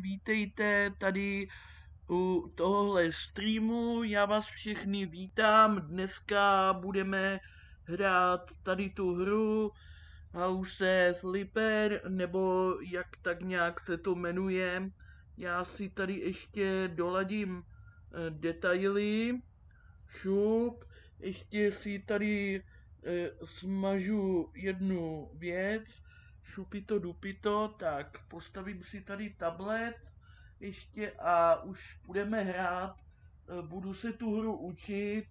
vítejte tady u tohohle streamu. Já vás všechny vítám. Dneska budeme hrát tady tu hru House Slipper, nebo jak tak nějak se to jmenuje. Já si tady ještě doladím eh, detaily. Šup. Ještě si tady eh, smažu jednu věc šupito dupito, tak postavím si tady tablet ještě a už budeme hrát, e, budu se tu hru učit,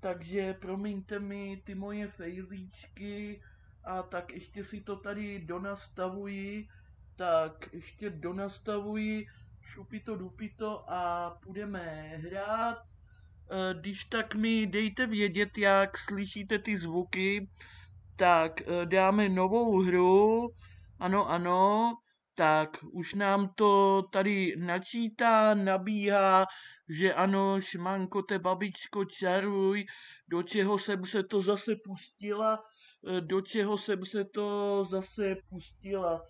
takže promiňte mi ty moje fejlíčky a tak ještě si to tady donastavuji, tak ještě donastavuji šupito dupito a budeme hrát. E, když tak mi dejte vědět, jak slyšíte ty zvuky, tak e, dáme novou hru, ano, ano, tak už nám to tady načítá, nabíhá, že ano, šmanko, te babičko, čaruj, do čeho jsem se to zase pustila, e, do čeho jsem se to zase pustila,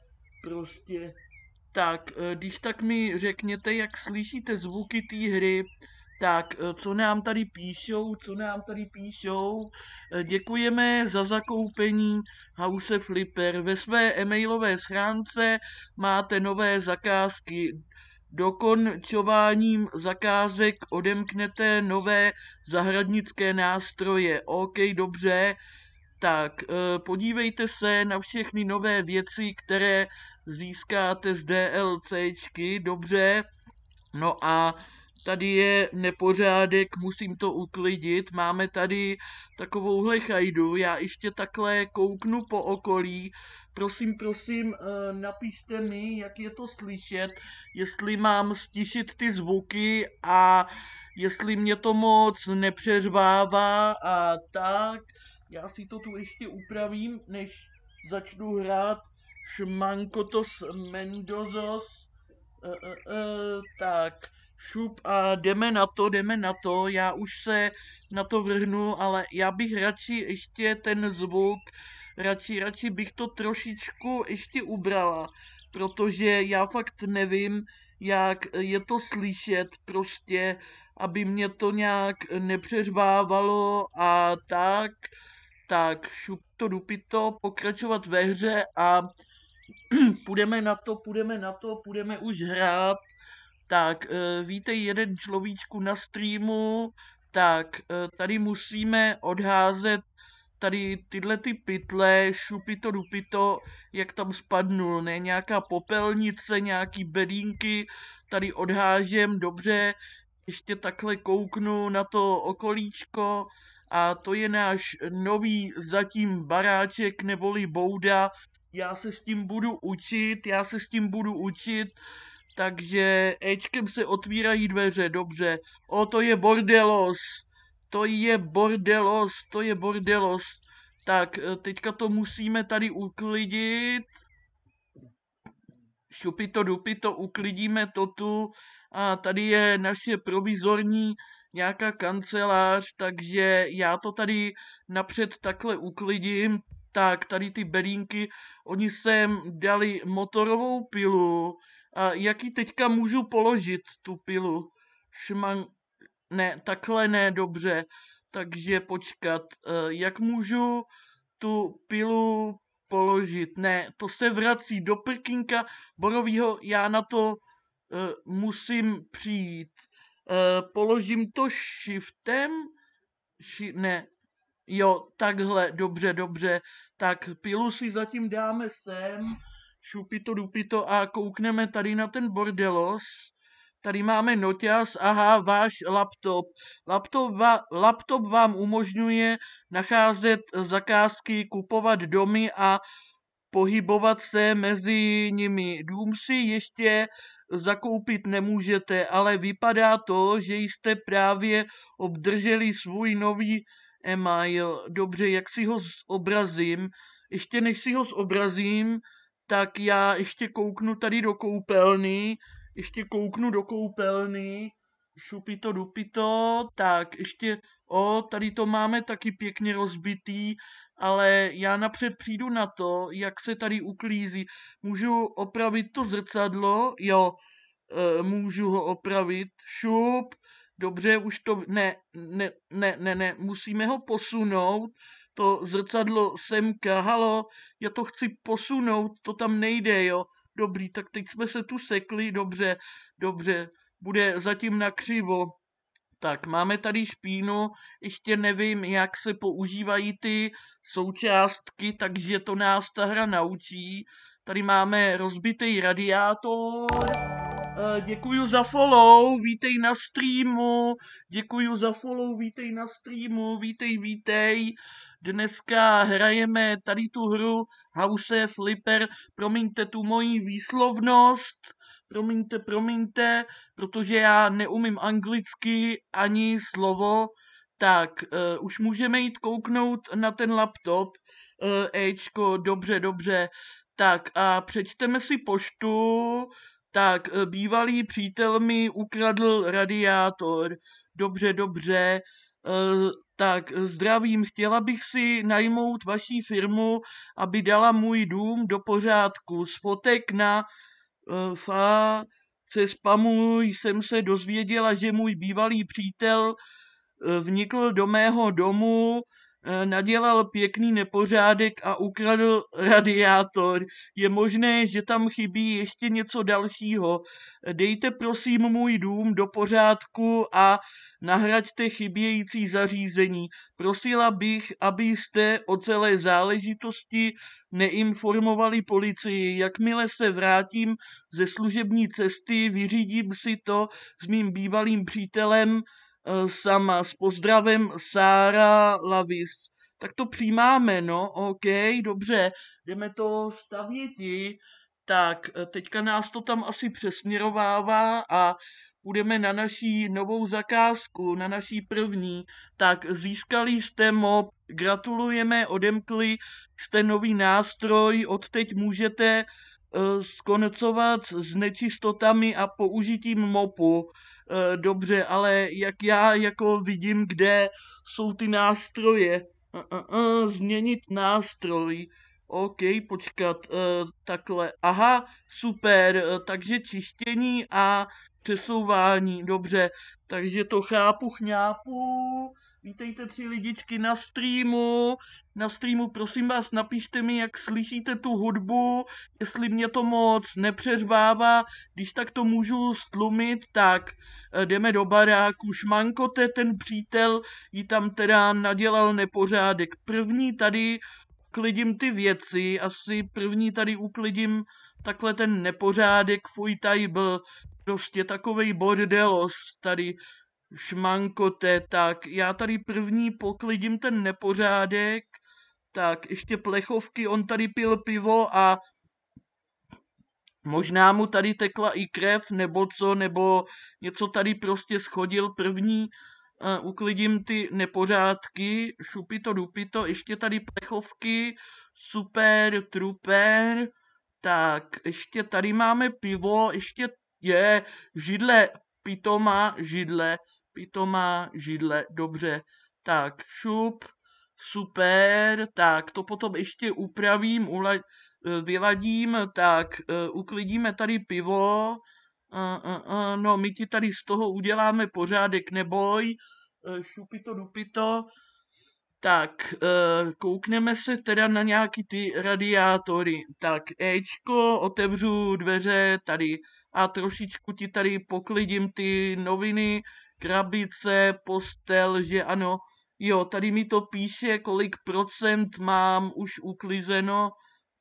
prostě. Tak, e, když tak mi řekněte, jak slyšíte zvuky té hry, tak, e, co nám tady píšou, co nám tady píšou. E, děkujeme za zakoupení House Flipper. Ve své e-mailové schránce máte nové zakázky. Dokončováním zakázek odemknete nové zahradnické nástroje. OK, dobře. Tak, e, podívejte se na všechny nové věci, které získáte z DLCčky, dobře. No a tady je nepořádek, musím to uklidit, máme tady takovouhle chajdu, já ještě takhle kouknu po okolí, prosím, prosím, eh, napište mi, jak je to slyšet, jestli mám stišit ty zvuky a jestli mě to moc nepřeřvává a tak. Já si to tu ještě upravím, než začnu hrát Šmankotos Mendozos. uh, eh, uh, eh, uh, tak šup a jdeme na to, jdeme na to, já už se na to vrhnu, ale já bych radši ještě ten zvuk, radši, radši bych to trošičku ještě ubrala, protože já fakt nevím, jak je to slyšet prostě, aby mě to nějak nepřeřvávalo a tak, tak šup to dupito, pokračovat ve hře a půjdeme na to, půjdeme na to, půjdeme už hrát tak eh, víte jeden človíčku na streamu, tak eh, tady musíme odházet tady tyhle ty pytle, šupito dupito, jak tam spadnul, ne, nějaká popelnice, nějaký bedínky, tady odhážem, dobře, ještě takhle kouknu na to okolíčko a to je náš nový zatím baráček neboli bouda, já se s tím budu učit, já se s tím budu učit, takže Ečkem se otvírají dveře, dobře. O, to je bordelos. To je bordelos, to je bordelos. Tak, eh, teďka to musíme tady uklidit. Šupito, dupito, uklidíme to tu. A tady je naše provizorní nějaká kancelář, takže já to tady napřed takhle uklidím. Tak, tady ty bedínky, oni sem dali motorovou pilu, a jaký teďka můžu položit, tu pilu? Šman... Ne, takhle ne, dobře. Takže počkat, eh, jak můžu tu pilu položit? Ne, to se vrací do prkinka borovýho, já na to uh, musím přijít. Uh, položím to shiftem? Ši... Ne, jo, takhle, dobře, dobře. Tak pilu si zatím dáme sem šupito dupito a koukneme tady na ten bordelos. Tady máme noťas, aha, váš laptop. Laptop, va, laptop vám umožňuje nacházet zakázky, kupovat domy a pohybovat se mezi nimi. Dům si ještě zakoupit nemůžete, ale vypadá to, že jste právě obdrželi svůj nový email. Dobře, jak si ho zobrazím? Ještě než si ho zobrazím, tak já ještě kouknu tady do koupelny, ještě kouknu do koupelny, šupito dupito, tak ještě, o, tady to máme taky pěkně rozbitý, ale já napřed přijdu na to, jak se tady uklízí. Můžu opravit to zrcadlo? Jo, e, můžu ho opravit. Šup, dobře, už to, ne, ne, ne, ne, ne, musíme ho posunout, to zrcadlo semka, halo, já to chci posunout, to tam nejde, jo. Dobrý, tak teď jsme se tu sekli, dobře, dobře, bude zatím na křivo. Tak, máme tady špínu, ještě nevím, jak se používají ty součástky, takže to nás ta hra naučí. Tady máme rozbitý radiátor. E, děkuji za follow, vítej na streamu, děkuji za follow, vítej na streamu, vítej, vítej. Dneska hrajeme tady tu hru House Flipper, promiňte tu moji výslovnost, promiňte, promiňte, protože já neumím anglicky ani slovo, tak uh, už můžeme jít kouknout na ten laptop. Uh, Ečko, dobře, dobře. Tak a přečteme si poštu. Tak, uh, bývalý přítel mi ukradl radiátor. Dobře, dobře. Uh, tak eh, zdravím, chtěla bych si najmout vaší firmu, aby dala můj dům do pořádku. Z fotek na uh, eh, fa se spamu jsem se dozvěděla, že můj bývalý přítel eh, vnikl do mého domu Eh, nadělal pěkný nepořádek a ukradl radiátor. Je možné, že tam chybí ještě něco dalšího. Dejte prosím můj dům do pořádku a nahraďte chybějící zařízení. Prosila bych, abyste o celé záležitosti neinformovali policii. Jakmile se vrátím ze služební cesty, vyřídím si to s mým bývalým přítelem sama s pozdravem Sára Lavis. Tak to přijímáme, no, OK, dobře, jdeme to stavěti. Tak, e, teďka nás to tam asi přesměrovává a půjdeme na naší novou zakázku, na naší první. Tak, získali jste mob, gratulujeme, odemkli jste nový nástroj, odteď můžete můžete skoncovat s nečistotami a použitím mopu. Eh, dobře, ale jak já jako vidím, kde jsou ty nástroje, uh, uh, uh, změnit nástroj, OK, počkat, uh, takhle, aha, super, uh, takže čištění a přesouvání, dobře, takže to chápu, chňápu, Vítejte tři lidičky na streamu. Na streamu prosím vás napište mi, jak slyšíte tu hudbu, jestli mě to moc nepřeřvává, když tak to můžu stlumit, tak eh, jdeme do baráku. Šmankote, ten přítel, ji tam teda nadělal nepořádek. První tady uklidím ty věci, asi první tady uklidím takhle ten nepořádek, fuj tady byl prostě takovej bordelos tady šmankote, tak já tady první poklidím ten nepořádek, tak ještě plechovky, on tady pil pivo a možná mu tady tekla i krev, nebo co, nebo něco tady prostě schodil první, uh, uklidím ty nepořádky, šupito, dupito, ještě tady plechovky, super, truper, tak ještě tady máme pivo, ještě je židle, pitoma židle, pitomá židle, dobře, tak šup, super, tak to potom ještě upravím, ula, eh, vyladím, tak eh, uklidíme tady pivo, eh, no my ti tady z toho uděláme pořádek, neboj, šupito dupito, tak, koukneme se teda na nějaký ty radiátory. Tak Ečko, otevřu dveře tady a trošičku ti tady poklidím ty noviny, krabice, postel, že ano, jo, tady mi to píše, kolik procent mám už uklizeno,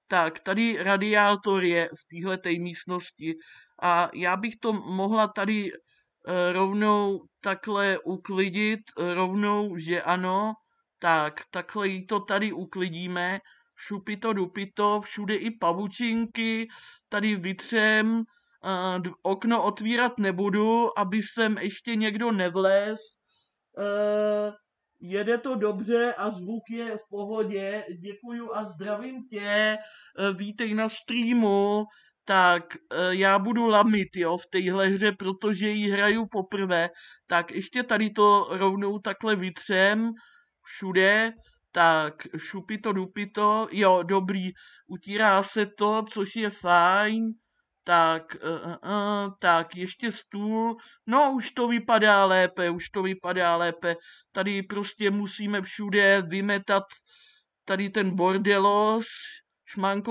tak tady radiátor je v téhle místnosti a já bych to mohla tady eh, rovnou takhle uklidit, rovnou, že ano, tak takhle jí to tady uklidíme, šupito dupito, všude i pavučinky, tady vytřem, a okno otvírat nebudu, aby sem ještě někdo nevlez. E, jede to dobře a zvuk je v pohodě. Děkuju a zdravím tě. E, vítej na streamu. Tak e, já budu lamit, jo, v téhle hře, protože ji hraju poprvé. Tak ještě tady to rovnou takhle vytřem všude. Tak, šupito, dupito, jo, dobrý, utírá se to, což je fajn tak, uh, uh, tak, ještě stůl, no už to vypadá lépe, už to vypadá lépe, tady prostě musíme všude vymetat tady ten bordelos,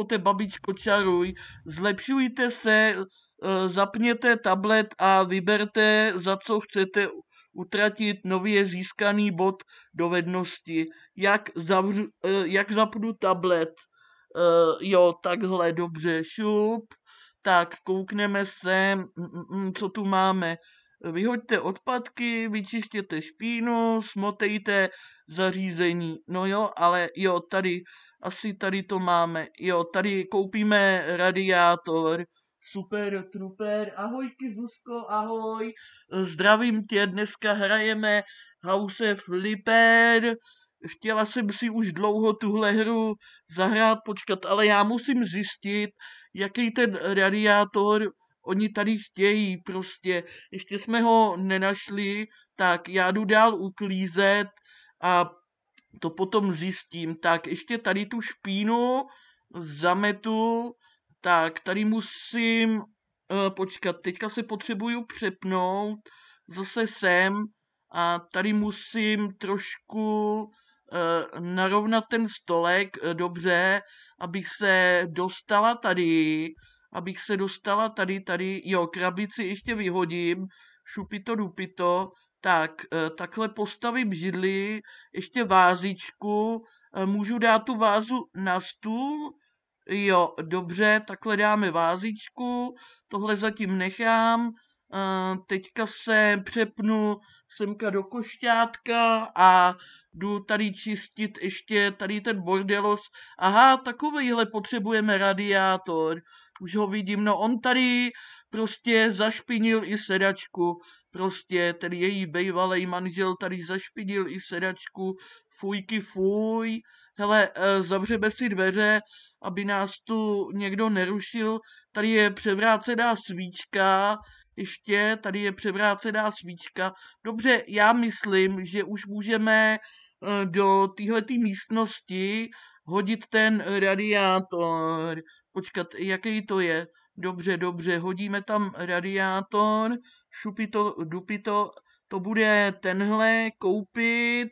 te babičko čaruj, zlepšujte se, uh, zapněte tablet a vyberte, za co chcete utratit nově získaný bod dovednosti. Jak, zavřu, jak zapnu tablet? Uh, jo, takhle, dobře, šup. Tak, koukneme se, mm, mm, co tu máme. Vyhoďte odpadky, vyčištěte špínu, smotejte zařízení. No jo, ale jo, tady, asi tady to máme. Jo, tady koupíme radiátor. Super, truper. Ahoj Zuzko, ahoj. Zdravím tě, dneska hrajeme House Flipper. Chtěla jsem si už dlouho tuhle hru zahrát, počkat, ale já musím zjistit, jaký ten radiátor oni tady chtějí prostě. Ještě jsme ho nenašli, tak já jdu dál uklízet a to potom zjistím. Tak ještě tady tu špínu zametu, tak tady musím uh, počkat, teďka se potřebuju přepnout zase sem a tady musím trošku uh, narovnat ten stolek, uh, dobře, abych se dostala tady, abych se dostala tady, tady, jo, krabici ještě vyhodím, šupito, dupito, tak, eh, takhle postavím židli, ještě vázičku, eh, můžu dát tu vázu na stůl, jo, dobře, takhle dáme vázičku, tohle zatím nechám, eh, teďka se přepnu semka do košťátka a jdu tady čistit ještě tady ten bordelos. Aha, takovýhle potřebujeme radiátor. Už ho vidím, no on tady prostě zašpinil i sedačku. Prostě ten její bejvalej manžel tady zašpinil i sedačku. Fujky fuj. Hele, eh, zavřeme si dveře, aby nás tu někdo nerušil. Tady je převrácená svíčka, ještě tady je převrácená svíčka. Dobře, já myslím, že už můžeme Eh, do téhleté místnosti, hodit ten radiátor. Počkat, jaký to je? Dobře, dobře, hodíme tam radiátor, šupito, dupito, to bude tenhle koupit,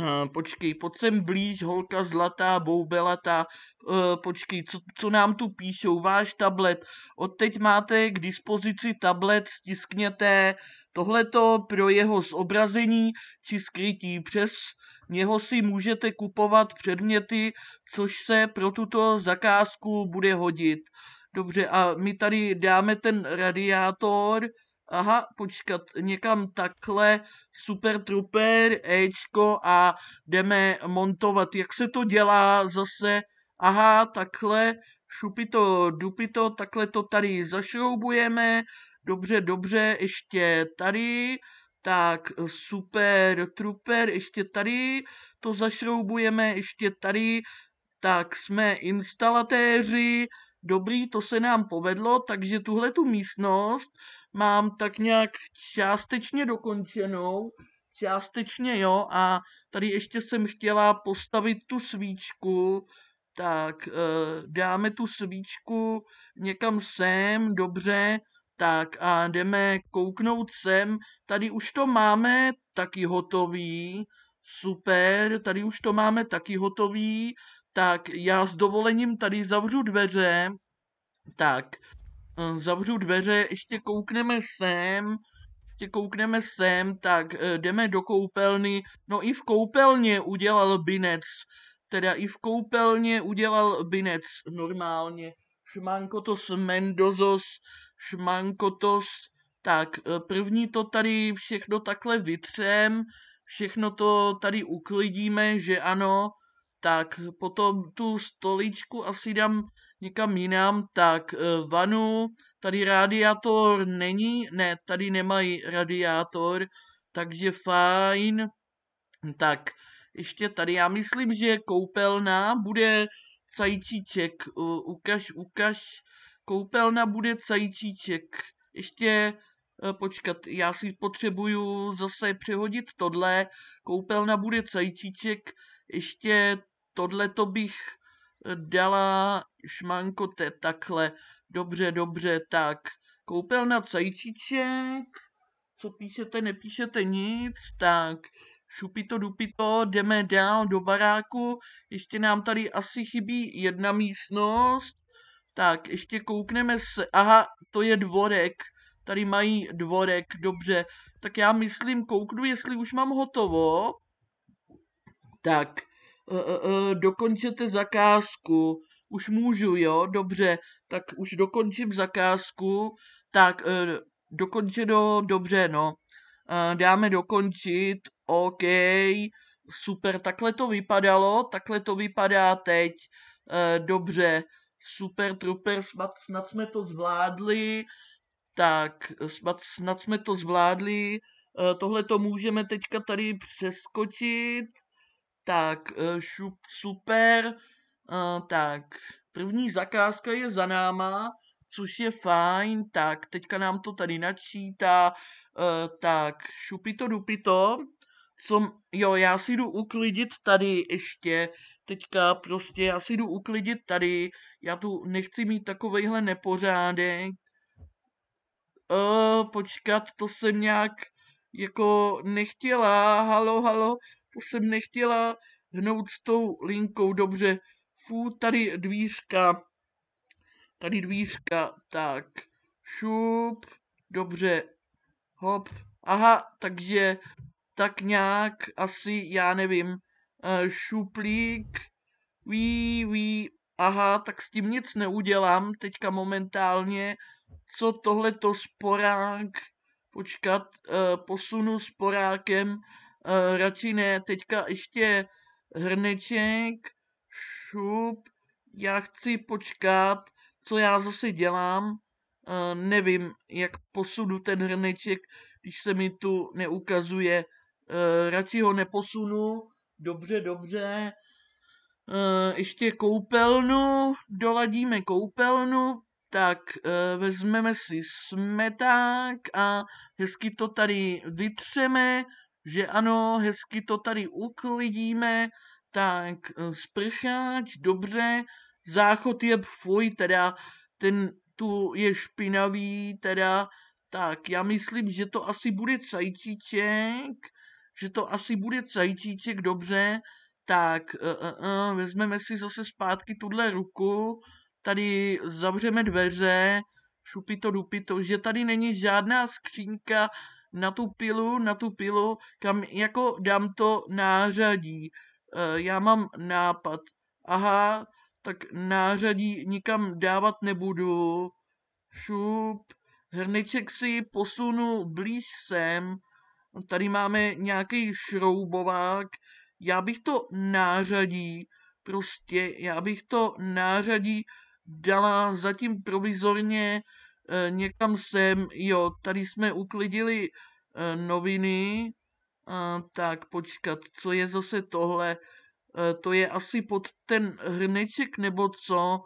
Eh, počkej, pojď sem blíž, holka zlatá, boubelatá, uh, počkej, co, co nám tu píšou, váš tablet, odteď máte k dispozici tablet, stiskněte tohleto pro jeho zobrazení či skrytí, přes něho si můžete kupovat předměty, což se pro tuto zakázku bude hodit. Dobře, a my tady dáme ten radiátor, aha, počkat, někam takhle, Super Trooper, Ečko a jdeme montovat. Jak se to dělá zase? Aha, takhle, šupito, dupito, takhle to tady zašroubujeme. Dobře, dobře, ještě tady. Tak, super, trooper, ještě tady, to zašroubujeme, ještě tady, tak jsme instalatéři, dobrý, to se nám povedlo, takže tuhle tu místnost mám tak nějak částečně dokončenou, částečně jo a tady ještě jsem chtěla postavit tu svíčku, tak eh, dáme tu svíčku někam sem, dobře, tak a jdeme kouknout sem, tady už to máme taky hotový, super, tady už to máme taky hotový, tak já s dovolením tady zavřu dveře, tak Eh, zavřu dveře, ještě koukneme sem, ještě koukneme sem, tak eh, jdeme do koupelny. No i v koupelně udělal binec, teda i v koupelně udělal binec normálně. Šmankotos Mendozos, šmankotos, tak eh, první to tady všechno takhle vytřem, všechno to tady uklidíme, že ano, tak potom tu stoličku asi dám někam jinam, tak eh, vanu, tady radiátor není, ne, tady nemají radiátor, takže fajn. Tak, ještě tady, já myslím, že koupelna bude cajčíček, ukaž, ukaž, koupelna bude cajčíček. Ještě eh, počkat, já si potřebuju zase přehodit tohle, koupelna bude cajčíček, ještě tohle to bych dala šmanko te takhle, dobře, dobře, tak, na cajčiček, co píšete, nepíšete nic, tak, šupito dupito, jdeme dál do baráku, ještě nám tady asi chybí jedna místnost, tak, ještě koukneme se, aha, to je dvorek, tady mají dvorek, dobře, tak já myslím, kouknu, jestli už mám hotovo, tak, e, e, dokončete zakázku, už můžu, jo, dobře, tak už dokončím zakázku, tak e, dokončeno, dobře, no, e, dáme dokončit, OK, super, takhle to vypadalo, takhle to vypadá teď, e, dobře, super, trooper, snad, snad jsme to zvládli, tak snad, snad jsme to zvládli, e, tohle to můžeme teďka tady přeskočit, tak, eh, šup, super. Eh, tak, první zakázka je za náma, což je fajn. Tak, teďka nám to tady načítá. Eh, tak, šupito, dupito. Co, jo, já si jdu uklidit tady ještě. Teďka prostě já si jdu uklidit tady. Já tu nechci mít takovejhle nepořádek. Uh, počkat, to jsem nějak jako nechtěla, halo, halo, to jsem nechtěla hnout s tou linkou, dobře, fú, tady dvířka, tady dvířka, tak, šup, dobře, hop, aha, takže tak nějak asi, já nevím, e, šuplík, ví, ví, aha, tak s tím nic neudělám teďka momentálně, co tohle to sporák, počkat, e, posunu sporákem, Uh, eh, radši ne, teďka ještě hrneček, šup, já chci počkat, co já zase dělám, uh, nevím, jak posunu ten hrneček, když se mi tu neukazuje, uh, radši ho neposunu, dobře, dobře, uh, ještě koupelnu, doladíme koupelnu, tak uh, vezmeme si smeták a hezky to tady vytřeme, že ano, hezky to tady uklidíme, tak e, sprcháč, dobře, záchod je fuj, teda ten tu je špinavý, teda, tak já myslím, že to asi bude cajčíček, že to asi bude cajčíček, dobře, tak uh, uh, uh, vezmeme si zase zpátky tuhle ruku, tady zavřeme dveře, šupito dupito, že tady není žádná skřínka, na tu pilu, na tu pilu, kam jako dám to nářadí. E, já mám nápad. Aha, tak nářadí nikam dávat nebudu. Šup, hrniček si posunu blíž sem. Tady máme nějaký šroubovák. Já bych to nářadí, prostě já bych to nářadí dala zatím provizorně Eh, někam sem, jo, tady jsme uklidili eh, noviny, tak počkat, co je zase tohle, eh, to je asi pod ten hrneček nebo co,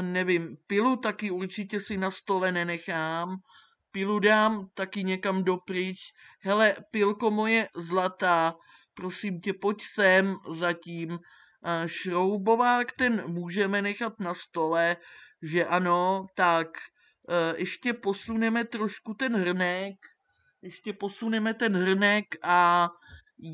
nevím, pilu taky určitě si na stole nenechám, pilu dám taky někam dopryč, hele, pilko moje zlatá, prosím tě, pojď sem zatím, šroubovák ten můžeme nechat na stole, že ano, tak Eh, ještě posuneme trošku ten hrnek, ještě posuneme ten hrnek a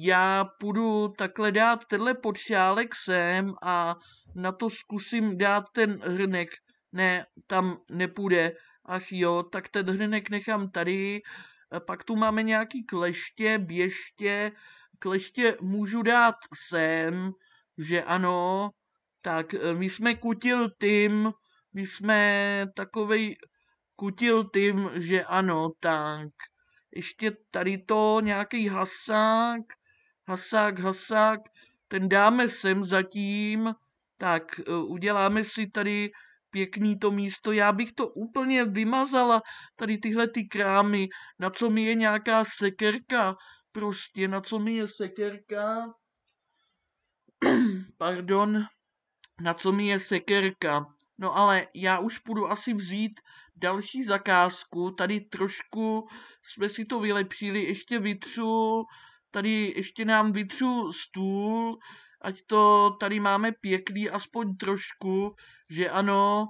já půjdu takhle dát tenhle podšálek sem a na to zkusím dát ten hrnek. Ne, tam nepůjde. Ach jo, tak ten hrnek nechám tady. Eh, pak tu máme nějaký kleště, běště. Kleště můžu dát sem, že ano. Tak eh, my jsme kutil tým, my jsme takovej kutil tím, že ano, tak ještě tady to nějaký hasák, hasák, hasák, ten dáme sem zatím, tak e, uděláme si tady pěkný to místo. Já bych to úplně vymazala, tady tyhle ty krámy, na co mi je nějaká sekerka, prostě, na co mi je sekerka, pardon, na co mi je sekerka. No ale já už půjdu asi vzít další zakázku. Tady trošku jsme si to vylepšili, ještě vytřu, tady ještě nám vytřu stůl, ať to tady máme pěkný aspoň trošku, že ano,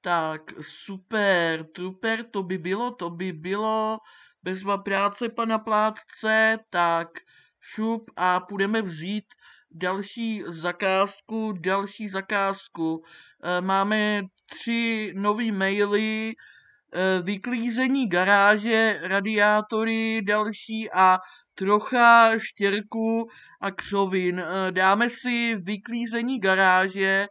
tak super, truper, to by bylo, to by bylo, bezva práce pana plátce, tak šup a půjdeme vzít další zakázku, další zakázku. E, máme tři nové maily, e, vyklízení garáže, radiátory další a trocha štěrku a křovin. E, dáme si vyklízení garáže,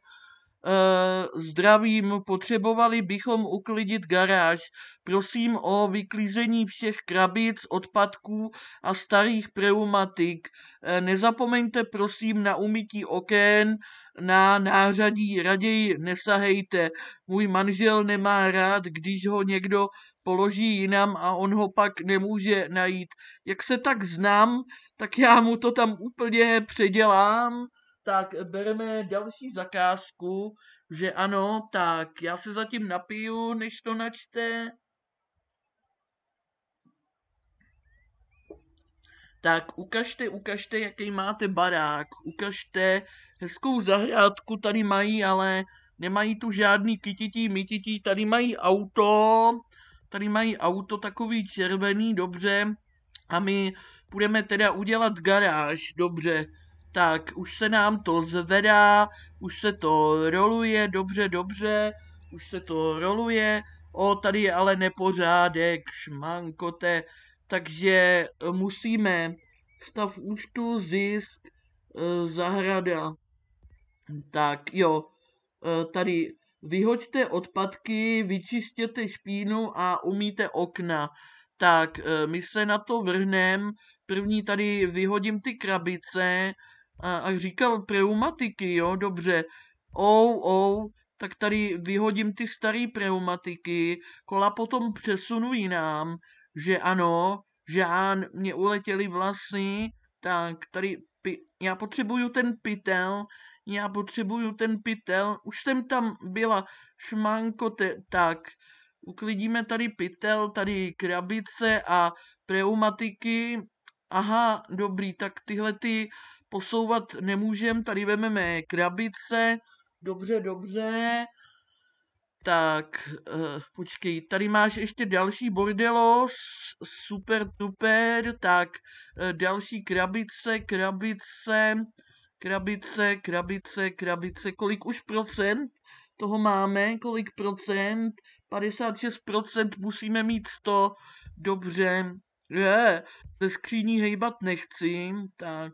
Eh, zdravím, potřebovali bychom uklidit garáž. Prosím o vyklízení všech krabic, odpadků a starých pneumatik. Eh, nezapomeňte prosím na umytí okén, na nářadí raději nesahejte. Můj manžel nemá rád, když ho někdo položí jinam a on ho pak nemůže najít. Jak se tak znám, tak já mu to tam úplně předělám tak bereme další zakázku, že ano, tak já se zatím napiju, než to načte. Tak ukažte, ukažte, jaký máte barák, ukažte, hezkou zahrádku tady mají, ale nemají tu žádný kytití, mytití, tady mají auto, tady mají auto takový červený, dobře, a my půjdeme teda udělat garáž, dobře, tak už se nám to zvedá, už se to roluje, dobře, dobře, už se to roluje, o, tady je ale nepořádek, šmankote, takže e, musíme stav účtu, zisk, e, zahrada. Tak jo, e, tady vyhoďte odpadky, vyčistěte špínu a umíte okna. Tak my se na to vrhneme. První tady vyhodím ty krabice, a, a říkal pneumatiky, jo, dobře, ou, ou, tak tady vyhodím ty staré pneumatiky, kola potom přesunu jinám, že ano, žán, mě uletěly vlasy, tak tady pi, já potřebuju ten pytel, já potřebuju ten pytel, už jsem tam byla, šmanko, te, tak, uklidíme tady pytel, tady krabice a pneumatiky, aha, dobrý, tak tyhle ty posouvat nemůžem, tady vememe krabice, dobře, dobře, tak, uh, počkej, tady máš ještě další bordelos super, super, tak, uh, další krabice, krabice, krabice, krabice, krabice, kolik už procent toho máme, kolik procent, 56% musíme mít 100, dobře, je, ze skříní hejbat nechci, tak,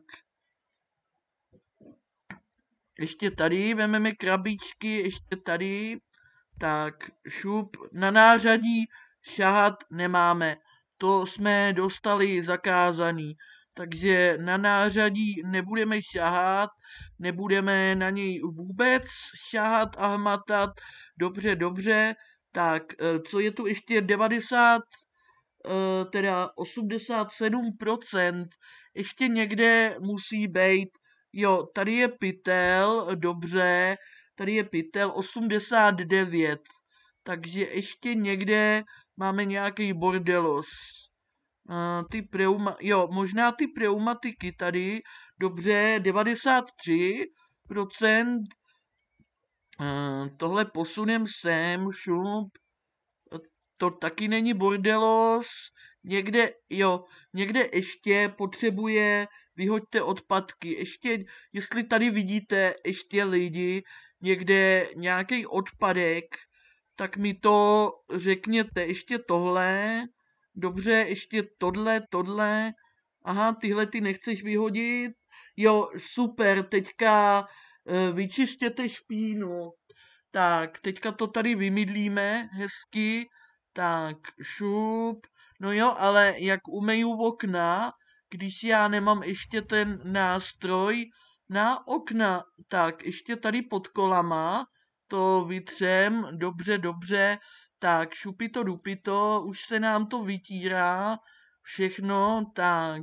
ještě tady, vememe krabičky, ještě tady, tak šup, na nářadí šahat nemáme, to jsme dostali zakázaný, takže na nářadí nebudeme šahat, nebudeme na něj vůbec šahat a hmatat, dobře, dobře, tak, eh, co je tu ještě 90, eh, teda 87%, ještě někde musí být Jo, tady je pytel, dobře, tady je pytel 89, takže ještě někde máme nějaký bordelos. Uh, ty preuma, jo, možná ty pneumatiky tady, dobře, 93%, uh, tohle posunem sem, šup, to taky není bordelos, někde, jo, někde ještě potřebuje vyhoďte odpadky. Ještě, jestli tady vidíte ještě lidi, někde nějaký odpadek, tak mi to řekněte. Ještě tohle, dobře, ještě tohle, tohle. Aha, tyhle ty nechceš vyhodit. Jo, super, teďka eh, vyčistěte špínu. Tak, teďka to tady vymydlíme hezky. Tak, šup. No jo, ale jak umeju okna, když já nemám ještě ten nástroj na okna, tak ještě tady pod kolama to vytřem, dobře, dobře, tak šupito, dupito, už se nám to vytírá, všechno, tak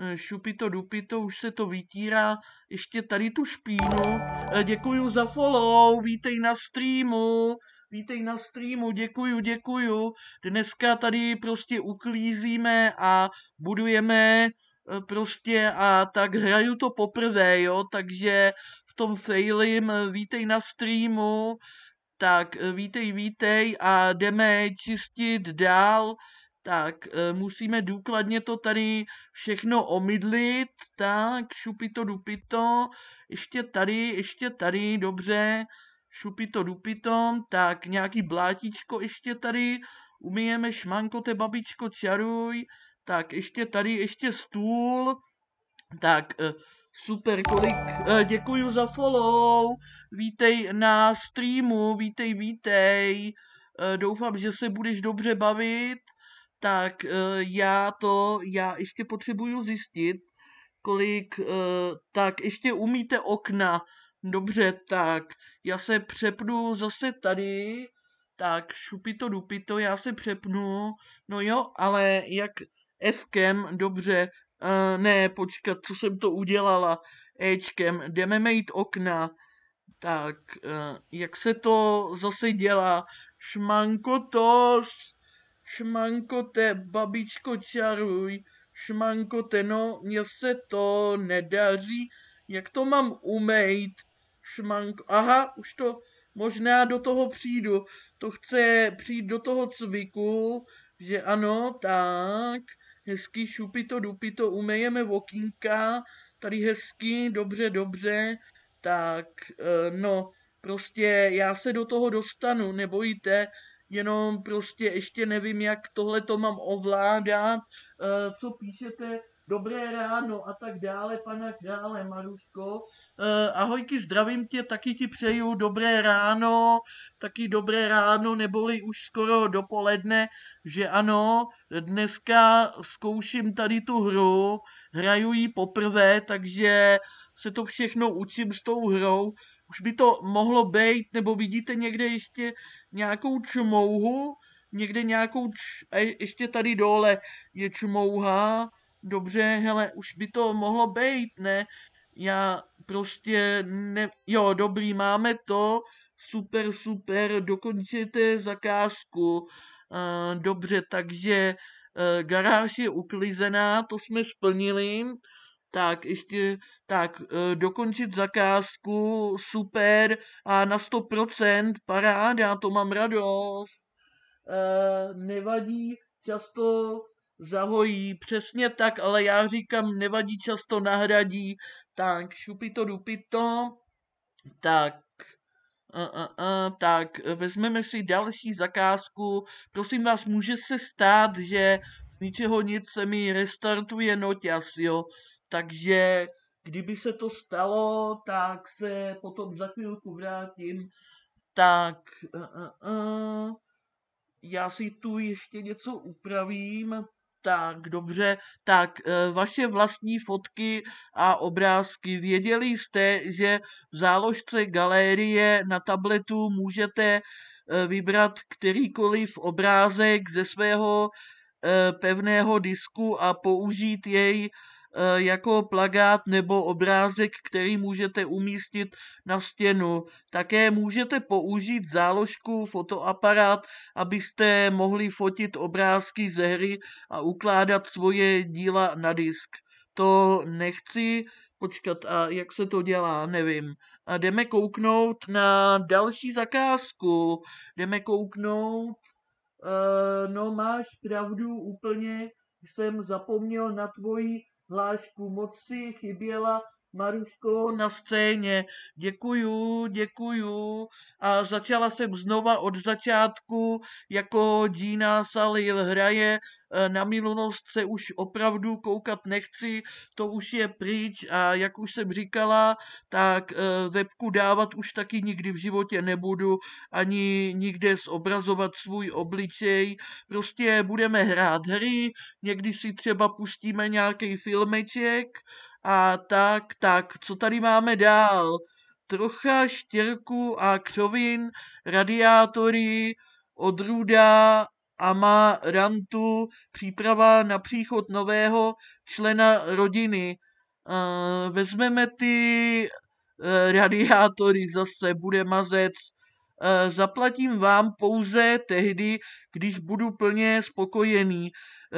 eh, šupito, dupito, už se to vytírá, ještě tady tu špínu, eh, děkuji za follow, vítej na streamu, Vítej na streamu, děkuju, děkuju. Dneska tady prostě uklízíme a budujeme eh, prostě a tak hraju to poprvé, jo, takže v tom failím, eh, vítej na streamu, tak eh, vítej, vítej a jdeme čistit dál, tak musíme důkladně to tady všechno omydlit, tak šupito dupito, ještě tady, ještě tady, dobře, šupito dupitom, tak nějaký blátičko ještě tady, umyjeme šmanko, te babičko, čaruj, tak ještě tady, ještě stůl, tak e, super, kolik, e, děkuji za follow, vítej na streamu, vítej, vítej, e, doufám, že se budeš dobře bavit, tak já to, já ještě potřebuju zjistit, kolik, tak ještě umíte okna, dobře, tak já se přepnu zase tady, tak šupito dupito, já se přepnu, no jo, ale jak Fkem, dobře, uh, ne, počkat, co jsem to udělala, Ečkem, jdeme mít okna, tak, uh, jak se to zase dělá, šmankotos, šmankote, babičko čaruj, šmankote, no, mně se to nedaří, jak to mám umejt, šmank, aha, už to možná do toho přijdu, to chce přijít do toho cviku, že ano, tak, hezký šupito dupito, umejeme vokínka, tady hezký, dobře, dobře, tak, e, no, prostě já se do toho dostanu, nebojte, jenom prostě ještě nevím, jak tohle to mám ovládat, e, co píšete, dobré ráno a tak dále, pana krále Maruško, Eh, ahojky, zdravím tě, taky ti přeju dobré ráno, taky dobré ráno, neboli už skoro dopoledne, že ano, dneska zkouším tady tu hru, hraju ji poprvé, takže se to všechno učím s tou hrou. Už by to mohlo být, nebo vidíte někde ještě nějakou čmouhu, někde nějakou, č... a e, ještě tady dole je čmouha, dobře, hele, už by to mohlo být, ne? já prostě ne... Jo, dobrý, máme to, super, super, dokončíte zakázku. Eh, dobře, takže eh, garáž je uklizená, to jsme splnili. Tak, ještě, tak, eh, dokončit zakázku, super, a na 100%, paráda, to mám radost. Nevadí, často zahojí, přesně tak, ale já říkám, nevadí, často nahradí, tak šupito dupito, tak Uh, uh, uh, tak vezmeme si další zakázku. Prosím vás, může se stát, že ničeho nic se mi restartuje noťas, jo. Takže kdyby se to stalo, tak se potom za chvilku vrátím. Tak uh, uh, uh, já si tu ještě něco upravím tak dobře, tak eh, vaše vlastní fotky a obrázky. Věděli jste, že v záložce galerie na tabletu můžete eh, vybrat kterýkoliv obrázek ze svého eh, pevného disku a použít jej E, jako plagát nebo obrázek, který můžete umístit na stěnu. Také můžete použít záložku fotoaparát, abyste mohli fotit obrázky ze hry a ukládat svoje díla na disk. To nechci, počkat, a jak se to dělá, nevím. A jdeme kouknout na další zakázku. Jdeme kouknout, Uh, no máš pravdu úplně, jsem zapomněl na tvoji hlášku moc si chyběla, Maruško na scéně. Děkuju, děkuju. A začala jsem znova od začátku, jako Dína Salil hraje Eh, na minulost se už opravdu koukat nechci, to už je pryč a jak už jsem říkala, tak eh, webku dávat už taky nikdy v životě nebudu, ani nikde zobrazovat svůj obličej. Prostě budeme hrát hry, někdy si třeba pustíme nějaký filmeček a tak, tak, co tady máme dál? Trocha štěrku a křovin, radiátory, odrůda Amarantu příprava na příchod nového člena rodiny. Eh, vezmeme ty eh, radiátory zase, bude mazec. Eh, zaplatím vám pouze tehdy, když budu plně spokojený.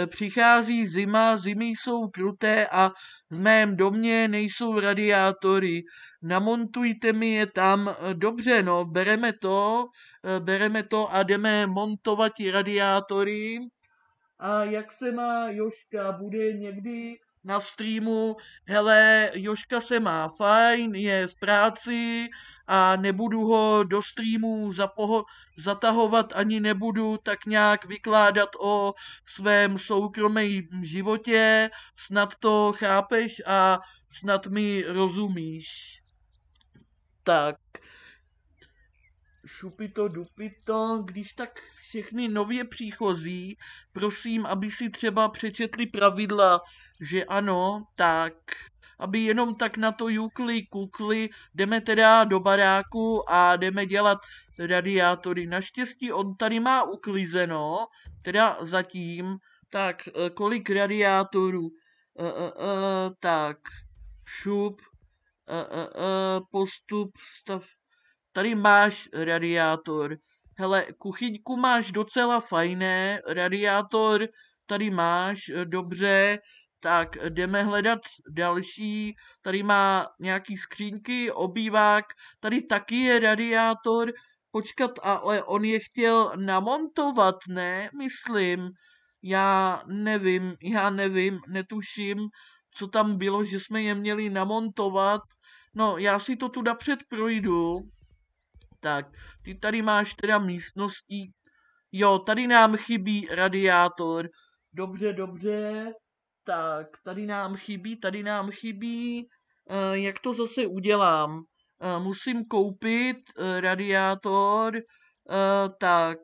Přichází zima, zimy jsou kruté a v mém domě nejsou radiátory, namontujte mi je tam. Dobře, no, bereme to, bereme to a jdeme montovat radiátory. A jak se má Joška, bude někdy na streamu, hele, Joška se má fajn, je v práci a nebudu ho do streamu zapoho- zatahovat, ani nebudu tak nějak vykládat o svém soukromém životě, snad to chápeš a snad mi rozumíš. Tak, šupito, dupito, když tak všechny nově příchozí, prosím, aby si třeba přečetli pravidla, že ano, tak aby jenom tak na to jukli, kukli, jdeme teda do baráku a jdeme dělat radiátory. Naštěstí on tady má uklizeno, teda zatím, tak eh, kolik radiátorů, e, e, e, tak šup, e, e, e, postup, stav, tady máš radiátor, hele, kuchyňku máš docela fajné, radiátor tady máš, eh, dobře, tak jdeme hledat další. Tady má nějaký skřínky, obývák, tady taky je radiátor. Počkat, ale on je chtěl namontovat, ne? Myslím. Já nevím, já nevím, netuším, co tam bylo, že jsme je měli namontovat. No, já si to tu napřed projdu tak, ty tady máš teda místností. Jo, tady nám chybí radiátor. Dobře, dobře. Tak, tady nám chybí, tady nám chybí. uh, jak to zase udělám? uh, musím koupit uh, radiátor. uh, tak,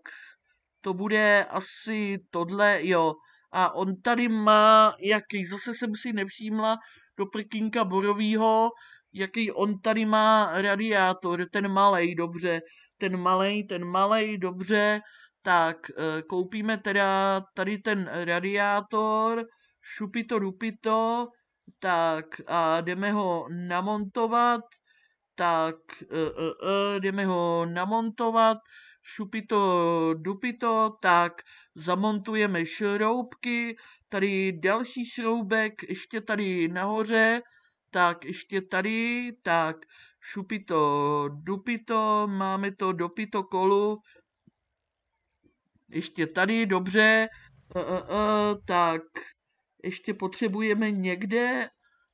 to bude asi tohle, jo. A on tady má, jaký, zase jsem si nevšímla, do prkínka borovýho, jaký on tady má radiátor, ten malej, dobře, ten malej, ten malej, dobře, tak eh, koupíme teda tady ten radiátor, šupito dupito, tak a jdeme ho namontovat, tak uh, uh, jdeme ho namontovat, šupito dupito, tak zamontujeme šroubky, tady další šroubek, ještě tady nahoře, tak ještě tady, tak šupito, dupito, máme to dopito kolu, ještě tady, dobře, uh, uh, uh, tak ještě potřebujeme někde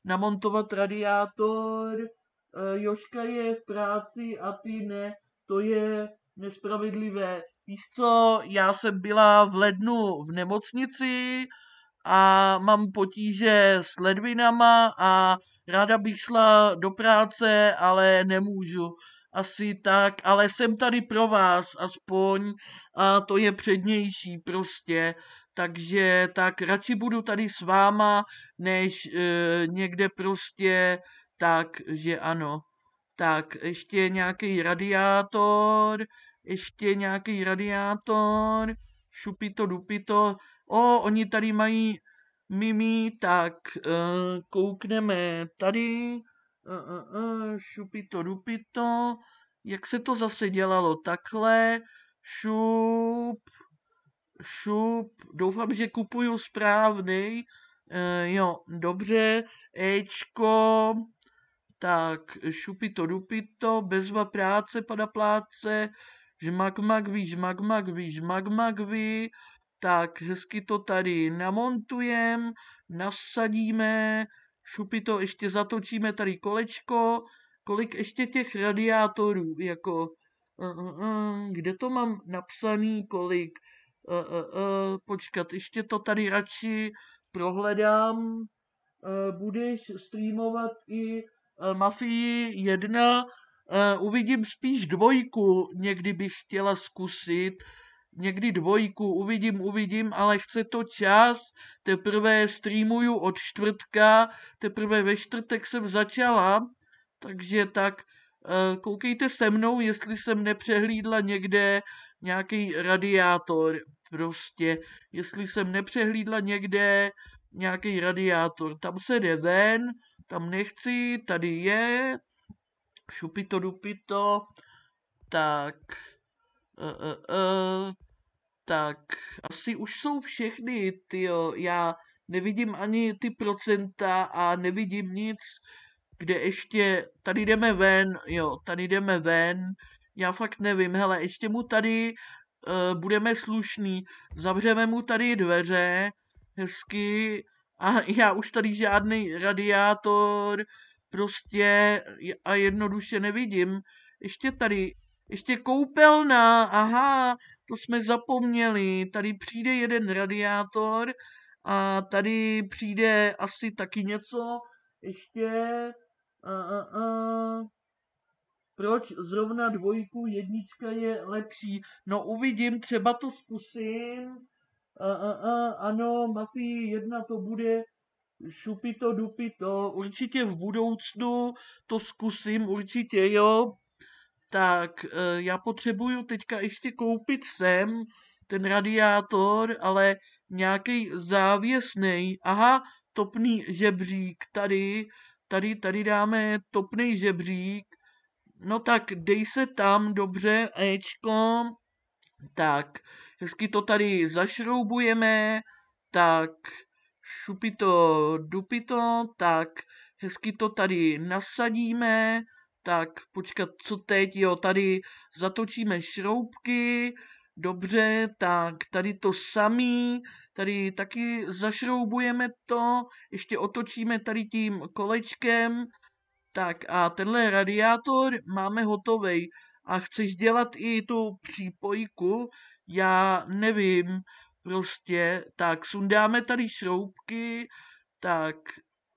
namontovat radiátor, uh, Joška je v práci a ty ne, to je nespravedlivé. Víš co, já jsem byla v lednu v nemocnici, a mám potíže s ledvinama a ráda bych šla do práce, ale nemůžu. Asi tak, ale jsem tady pro vás aspoň a to je přednější prostě. Takže tak radši budu tady s váma, než e, někde prostě tak, že ano. Tak ještě nějaký radiátor, ještě nějaký radiátor, šupito dupito, o, oni tady mají mimi, tak uh, koukneme tady, uh, uh, uh, šupito, dupito, jak se to zase dělalo takhle, šup, šup, doufám, že kupuju správný, uh, jo, dobře, Ečko, tak šupito, dupito, bezva práce, pada pláce, žmagmagví, žmagmagví, žmagmagví, žmagmagví tak, hezky to tady namontujem, nasadíme, šupy to ještě zatočíme tady kolečko. Kolik ještě těch radiátorů, jako, uh, uh, kde to mám napsaný, kolik? Uh, uh, uh, počkat, ještě to tady radši prohledám. Uh, budeš streamovat i uh, Mafii 1, uh, uvidím spíš dvojku, někdy bych chtěla zkusit, někdy dvojku, uvidím, uvidím, ale chce to čas, teprve streamuju od čtvrtka, teprve ve čtvrtek jsem začala, takže tak eh, koukejte se mnou, jestli jsem nepřehlídla někde nějaký radiátor, prostě, jestli jsem nepřehlídla někde nějaký radiátor, tam se jde ven, tam nechci, tady je, šupito dupito, tak, uh, uh, uh tak asi už jsou všechny, jo. Já nevidím ani ty procenta a nevidím nic, kde ještě, tady jdeme ven, jo, tady jdeme ven, já fakt nevím, hele, ještě mu tady uh, budeme slušný, zavřeme mu tady dveře, hezky, a já už tady žádný radiátor prostě a jednoduše nevidím. Ještě tady, ještě koupelna, aha, to jsme zapomněli, tady přijde jeden radiátor a tady přijde asi taky něco, ještě, a, a, a, proč zrovna dvojku, jednička je lepší, no uvidím, třeba to zkusím, a, a, a, ano, Mafii jedna to bude, šupito, dupito, určitě v budoucnu to zkusím, určitě jo, tak eh, já potřebuju teďka ještě koupit sem ten radiátor, ale nějaký závěsný. Aha, topný žebřík tady, tady, tady dáme topný žebřík. No tak dej se tam, dobře, Ečko. Tak, hezky to tady zašroubujeme, tak šupito, dupito, tak hezky to tady nasadíme, tak počkat, co teď, jo, tady zatočíme šroubky, dobře, tak tady to samý, tady taky zašroubujeme to, ještě otočíme tady tím kolečkem, tak a tenhle radiátor máme hotový. A chceš dělat i tu přípojku? Já nevím, prostě, tak sundáme tady šroubky, tak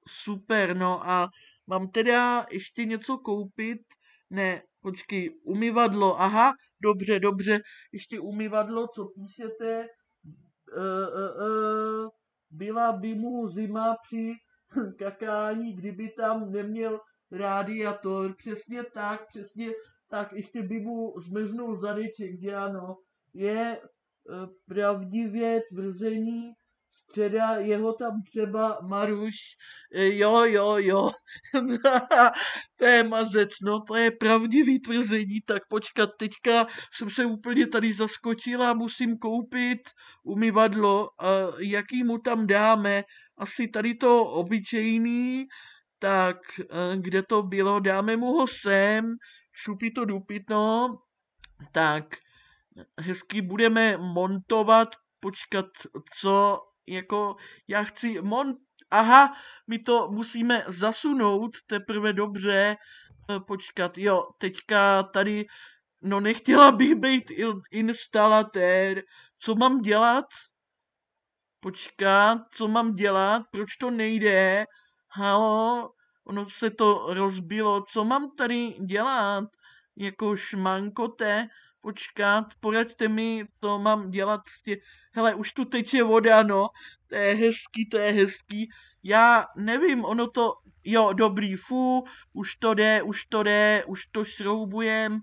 super, no a Mám teda ještě něco koupit? Ne, počkej, umyvadlo, aha, dobře, dobře, ještě umyvadlo, co píšete? E, e, e, byla by mu zima při kakání, kdyby tam neměl radiátor, přesně tak, přesně tak, ještě by mu zmrznul zadeček, že ano, je e, pravdivě tvrzení, teda jeho tam třeba Maruš, e, jo, jo, jo, to je mazec, no, to je pravdivý tvrzení, tak počkat, teďka jsem se úplně tady zaskočila, musím koupit umyvadlo, a jaký mu tam dáme, asi tady to obyčejný, tak e, kde to bylo, dáme mu ho sem, to dupitno, tak hezky budeme montovat, počkat, co jako já chci mont... Aha, my to musíme zasunout teprve dobře. Eh, počkat, jo, teďka tady, no nechtěla bych být instalatér. Co mám dělat? Počkat, co mám dělat? Proč to nejde? Halo, ono se to rozbilo. Co mám tady dělat? Jako šmankote? počkat, poraďte mi, co mám dělat s tě... Prostě, hele, už tu teče voda, no, to je hezký, to je hezký. Já nevím, ono to, jo, dobrý, fu, už to jde, už to jde, už to šroubujem,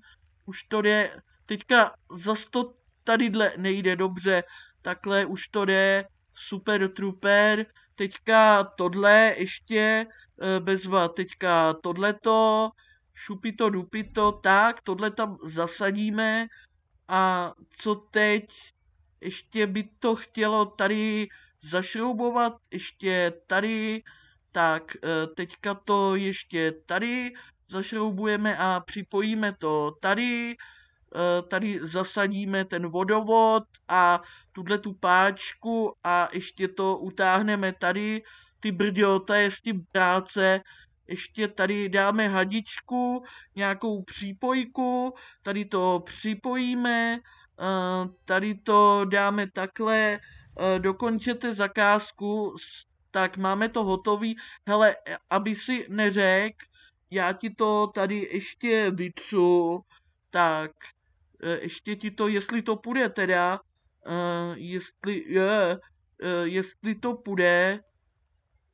už to jde. Teďka zas to tadyhle nejde dobře, takhle už to jde, super, truper. Teďka tohle ještě, eh, bezva, teďka tohleto, šupito, dupito, tak, tohle tam zasadíme a co teď, ještě by to chtělo tady zašroubovat, ještě tady, tak eh, teďka to ještě tady zašroubujeme a připojíme to tady, eh, tady zasadíme ten vodovod a tuhle tu páčku a ještě to utáhneme tady, ty brdio, ta je s tím práce, ještě tady dáme hadičku, nějakou přípojku, tady to připojíme, eh, tady to dáme takhle, eh, dokončete zakázku, tak máme to hotový. Hele, e, aby si neřek, já ti to tady ještě vytřu, tak e, ještě ti to, jestli to půjde teda, eh, jestli, je, jestli to půjde,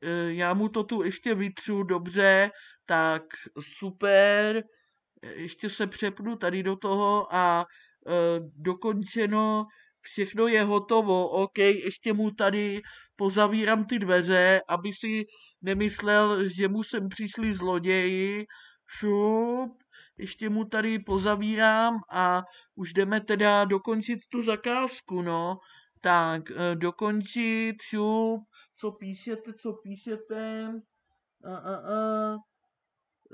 Eh, já mu to tu ještě vytřu dobře, tak super, eh, ještě se přepnu tady do toho a eh, dokončeno, všechno je hotovo, ok, ještě mu tady pozavírám ty dveře, aby si nemyslel, že mu sem přišli zloději, šup, ještě mu tady pozavírám a už jdeme teda dokončit tu zakázku, no. Tak, dokončit, šup, co píšete, co píšete. A, a, a.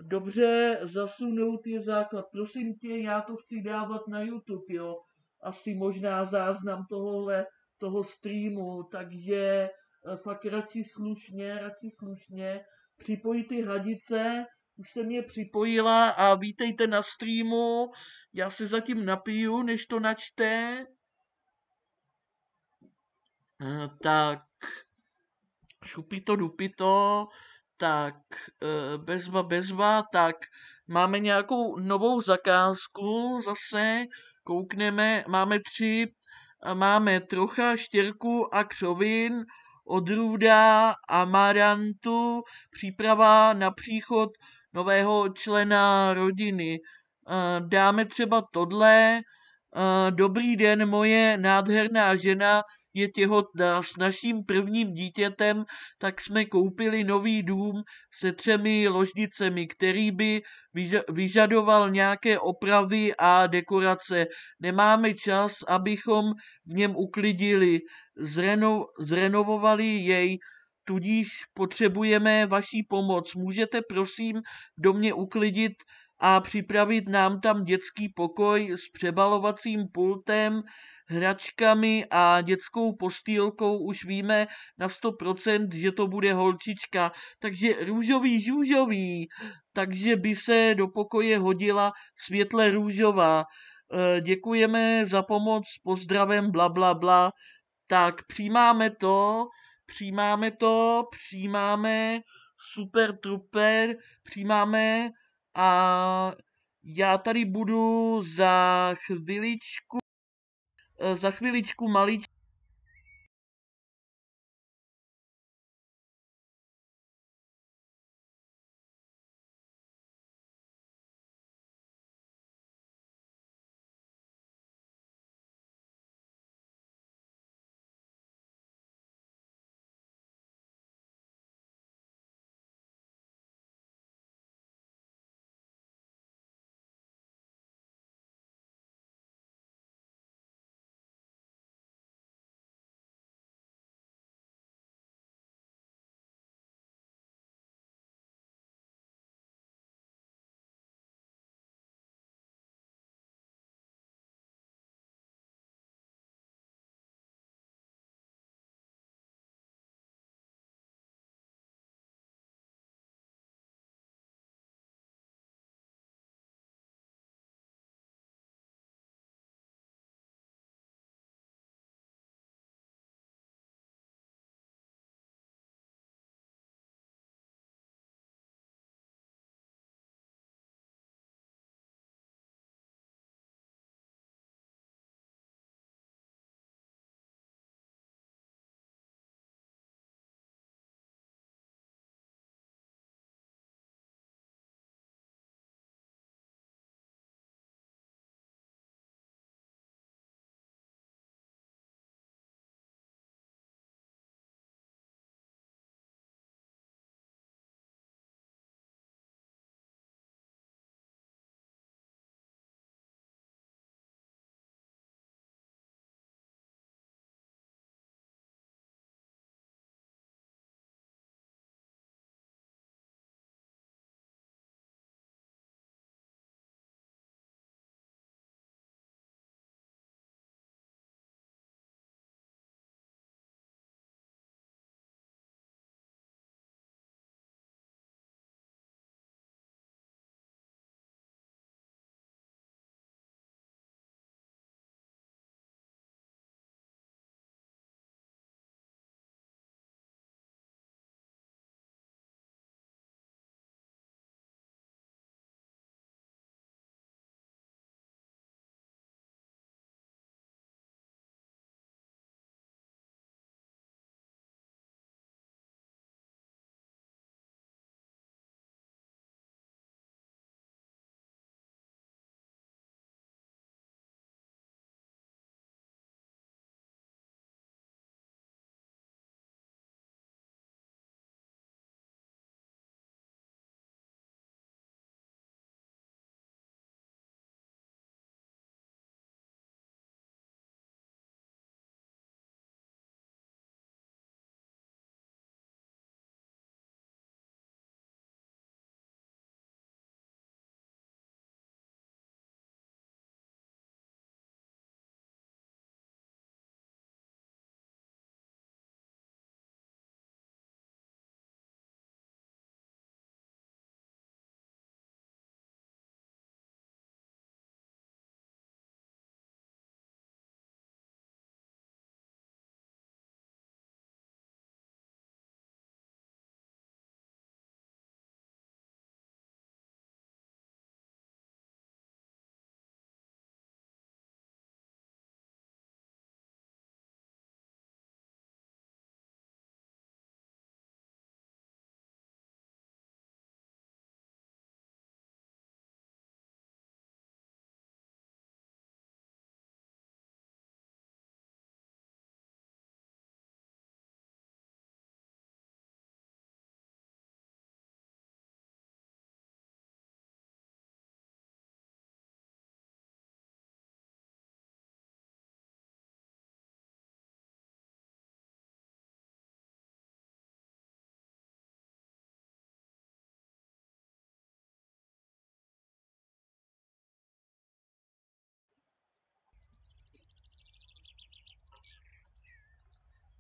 Dobře, zasunout je základ. Prosím tě, já to chci dávat na YouTube, jo. Asi možná záznam tohohle, toho streamu, takže eh, fakt radši slušně, radši slušně. připojí ty hadice, už jsem je připojila a vítejte na streamu. Já se zatím napiju, než to načte. Eh, tak šupito dupito, tak e, bezva bezva, tak máme nějakou novou zakázku zase, koukneme, máme tři, máme trocha štěrku a křovin, odrůda marantu, příprava na příchod nového člena rodiny. E, dáme třeba tohle, e, Dobrý den, moje nádherná žena je těhotná s naším prvním dítětem, tak jsme koupili nový dům se třemi ložnicemi, který by vyžadoval nějaké opravy a dekorace. Nemáme čas, abychom v něm uklidili. Zreno, zrenovovali jej, tudíž potřebujeme vaší pomoc. Můžete prosím do mě uklidit a připravit nám tam dětský pokoj s přebalovacím pultem, hračkami a dětskou postýlkou už víme na 100%, že to bude holčička. Takže růžový žůžový, takže by se do pokoje hodila světle růžová. Eh, děkujeme za pomoc, pozdravem, bla, bla, bla. Tak přijímáme to, přijímáme to, přijímáme, super, truper, přijímáme a já tady budu za chviličku. Eh, za chviličku maličku.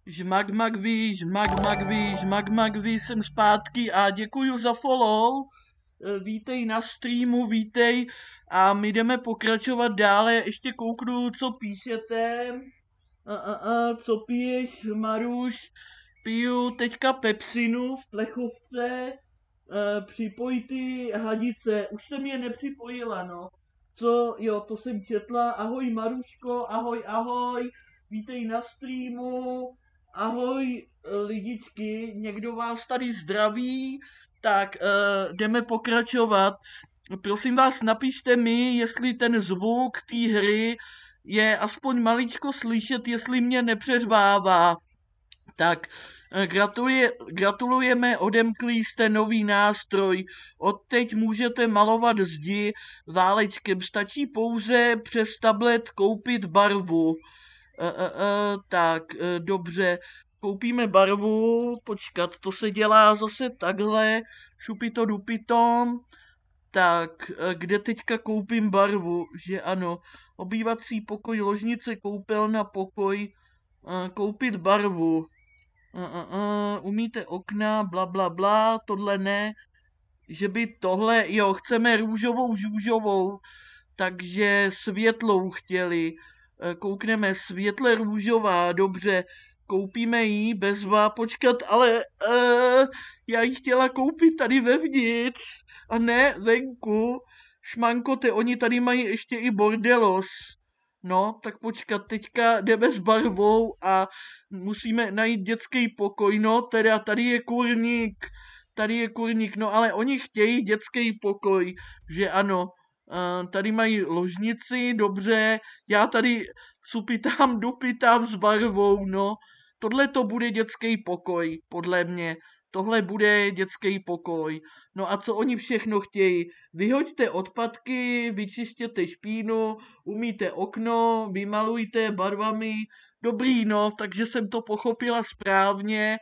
Žmak magví, žmag magví, žmag magví, jsem zpátky a děkuji za follow. E, vítej na streamu, vítej a my jdeme pokračovat dále. Ještě kouknu, co píšete. A, a, a, co piješ, Maruš? Piju teďka pepsinu v plechovce. E, připoj ty hadice. Už jsem je nepřipojila, no. Co, jo, to jsem četla. Ahoj Maruško, ahoj, ahoj. Vítej na streamu Ahoj lidičky, někdo vás tady zdraví, tak uh, jdeme pokračovat. Prosím vás, napište mi, jestli ten zvuk té hry je aspoň maličko slyšet, jestli mě nepřeřvává. Tak eh, gratuluje, gratulujeme, odemklí jste nový nástroj. Od teď můžete malovat zdi válečkem, stačí pouze přes tablet koupit barvu e, e, e, tak e, dobře, koupíme barvu, počkat, to se dělá zase takhle, šupito dupito, tak kde teďka koupím barvu, že ano, obývací pokoj, ložnice, koupelna, pokoj, koupit barvu, umíte okna, bla, bla, bla, tohle ne, že by tohle, jo, chceme růžovou, žůžovou, takže světlou chtěli, Eh, koukneme světle růžová, dobře, koupíme ji, bezva, počkat, ale uh, já ji chtěla koupit tady vevnitř a ne venku. Šmankote, oni tady mají ještě i bordelos. No, tak počkat, teďka jdeme s barvou a musíme najít dětský pokoj. No, teda tady je kurník, tady je kurník, no ale oni chtějí dětský pokoj, že ano tady mají ložnici, dobře, já tady supitám, dupitám s barvou, no. Tohle to bude dětský pokoj, podle mě. Tohle bude dětský pokoj. No a co oni všechno chtějí? Vyhoďte odpadky, vyčistěte špínu, umíte okno, vymalujte barvami. Dobrý, no, takže jsem to pochopila správně,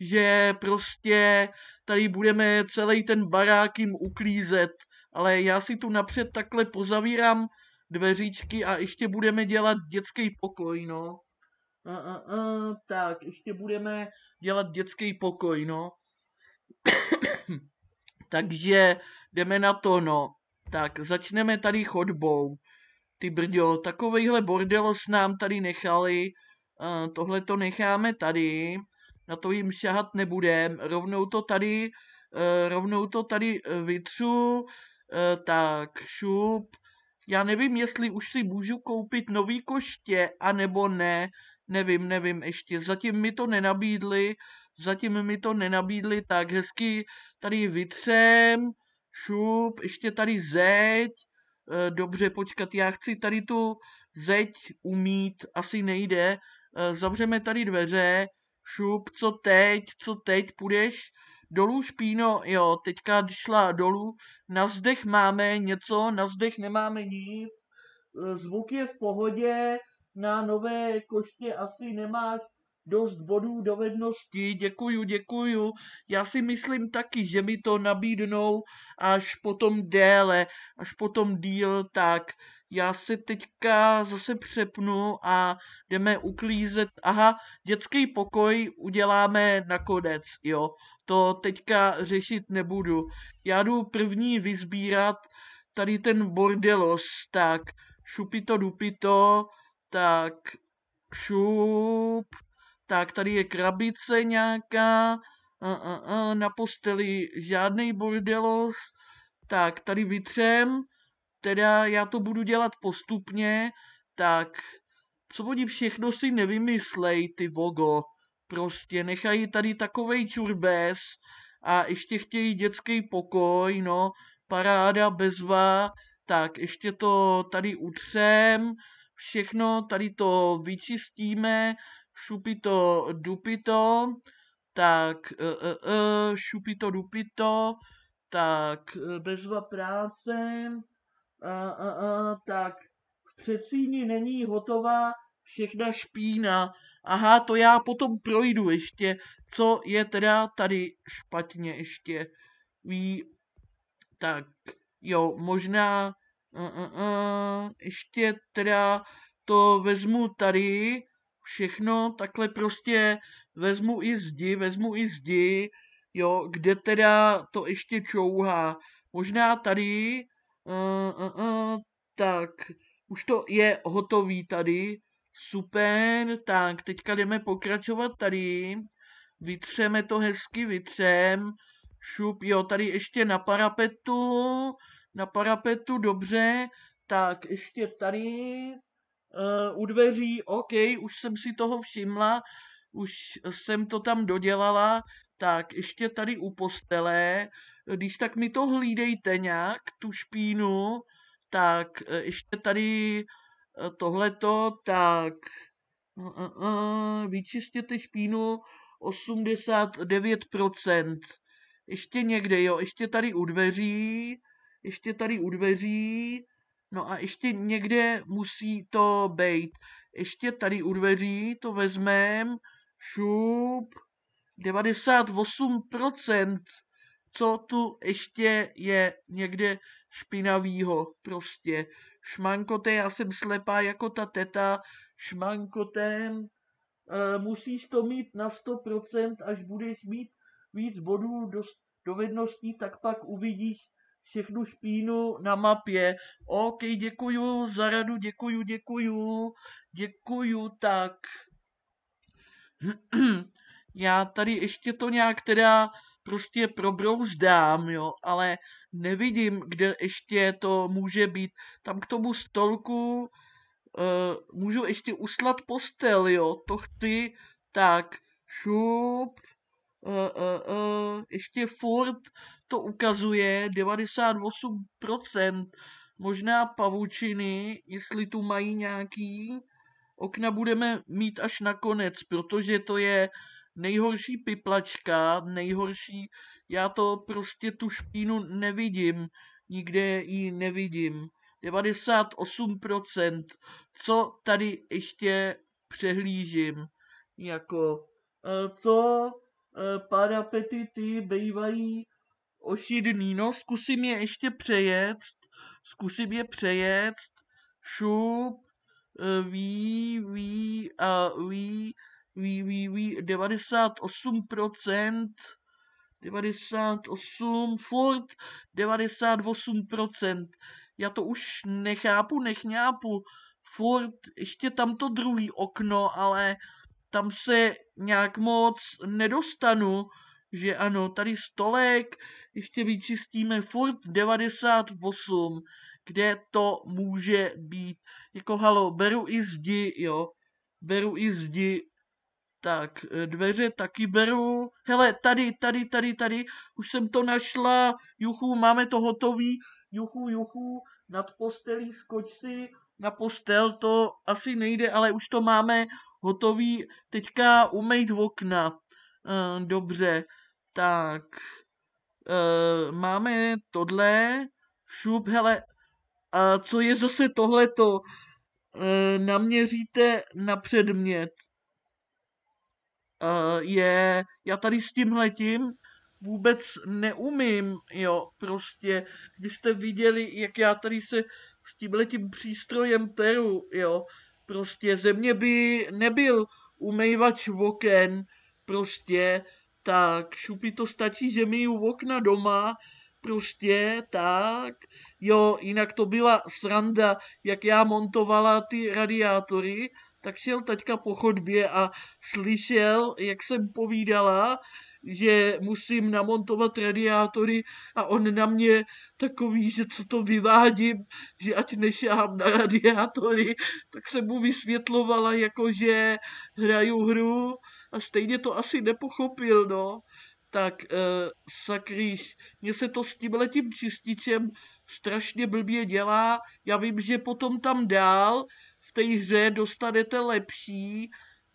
že prostě tady budeme celý ten barák jim uklízet ale já si tu napřed takhle pozavírám dveříčky a ještě budeme dělat dětský pokoj, no. A, a, a, tak, ještě budeme dělat dětský pokoj, no. Takže jdeme na to, no. Tak, začneme tady chodbou. Ty brďo, takovejhle bordelos nám tady nechali. tohle to necháme tady. Na to jim šahat nebudem. Rovnou to tady, eh, rovnou to tady eh, vytřu. Eh, tak šup. Já nevím, jestli už si můžu koupit nový koště, anebo ne. Nevím, nevím ještě. Zatím mi to nenabídli, zatím mi to nenabídli, tak hezky tady vytřem, šup, ještě tady zeď. Eh, dobře, počkat, já chci tady tu zeď umít, asi nejde. Eh, zavřeme tady dveře, šup, co teď, co teď, půjdeš? dolů špíno, jo, teďka šla dolů, na vzdech máme něco, na vzdech nemáme nic, e, zvuk je v pohodě, na nové koště asi nemáš dost bodů dovednosti. děkuju, děkuju. Já si myslím taky, že mi to nabídnou až potom déle, až potom díl, tak já se teďka zase přepnu a jdeme uklízet. Aha, dětský pokoj uděláme nakonec, jo to teďka řešit nebudu. Já jdu první vyzbírat tady ten bordelos, tak šupito dupito, tak šup, tak tady je krabice nějaká, uh, uh, uh, na posteli žádný bordelos, tak tady vytřem, teda já to budu dělat postupně, tak co oni všechno si nevymyslej, ty vogo. Prostě nechají tady takovej čurbes a ještě chtějí dětský pokoj, no, paráda, bezva, tak ještě to tady utřem, všechno tady to vyčistíme, šupito, dupito, tak e, e, e, šupito, dupito, tak e, bezva práce, a, a, a, tak v předsíni není hotová všechna špína aha, to já potom projdu ještě, co je teda tady špatně ještě. Ví, tak jo, možná uh, uh, uh, ještě teda to vezmu tady, všechno, takhle prostě vezmu i zdi, vezmu i zdi, jo, kde teda to ještě čouhá. Možná tady, uh, uh, uh, tak, už to je hotový tady, Super, tak teďka jdeme pokračovat tady. Vytřeme to hezky, vytřem. Šup, jo, tady ještě na parapetu. Na parapetu, dobře. Tak, ještě tady. Uh, u dveří, OK, už jsem si toho všimla. Už jsem to tam dodělala. Tak, ještě tady u postele. Když tak mi to hlídejte nějak, tu špínu. Tak, eh, ještě tady tohleto, tak mm, mm, mm, vyčistěte špínu 89%. Ještě někde, jo, ještě tady u dveří, ještě tady u dveří, no a ještě někde musí to být. Ještě tady u dveří to vezmem, šup, 98%, co tu ještě je někde špinavýho prostě šmankote, já jsem slepá jako ta teta, šmankotem, e, eh, musíš to mít na 100%, až budeš mít víc bodů do, dovedností, tak pak uvidíš všechnu špínu na mapě. OK, děkuju za radu, děkuju, děkuju, děkuju, tak. Já tady ještě to nějak teda prostě probrouzdám, jo, ale nevidím, kde ještě to může být. Tam k tomu stolku uh, můžu ještě uslat postel, jo, to chci, tak šup, uh, uh, uh, ještě furt to ukazuje 98%, možná pavučiny, jestli tu mají nějaký, okna budeme mít až nakonec, protože to je nejhorší piplačka, nejhorší já to prostě tu špínu nevidím, nikde ji nevidím. 98%, co tady ještě přehlížím, jako e, co e, parapety ty bývají ošidný, no zkusím je ještě přejet, zkusím je přejet, šup, e, ví, ví a ví, ví, ví, ví, 98% 98, furt 98%. Já to už nechápu, nechňápu. Furt ještě tam to druhý okno, ale tam se nějak moc nedostanu, že ano, tady stolek, ještě vyčistíme furt 98, kde to může být. Jako halo, beru i zdi, jo, beru i zdi, tak, eh, dveře taky beru. Hele, tady, tady, tady, tady. Už jsem to našla. Juchu, máme to hotový. Juchu, juchu, nad postelí skoč si. Na postel to asi nejde, ale už to máme hotový. Teďka umejt v okna. Eh, dobře, tak. Eh, máme tohle. Šup, hele. A co je zase tohleto? Naměříte na předmět. Eh, je, já tady s tím letím vůbec neumím, jo, prostě, když jste viděli, jak já tady se s tímhletím přístrojem peru, jo, prostě ze mě by nebyl umývač oken, prostě, tak šupi to stačí, že mi u okna doma, prostě, tak, jo, jinak to byla sranda, jak já montovala ty radiátory, tak šel taťka po chodbě a slyšel, jak jsem povídala, že musím namontovat radiátory a on na mě takový, že co to vyvádím, že ať nešahám na radiátory, tak jsem mu vysvětlovala, jako že hraju hru a stejně to asi nepochopil, no. Tak, e, eh, sakrýš, mně se to s tímhletím čističem strašně blbě dělá. Já vím, že potom tam dál té hře dostanete lepší,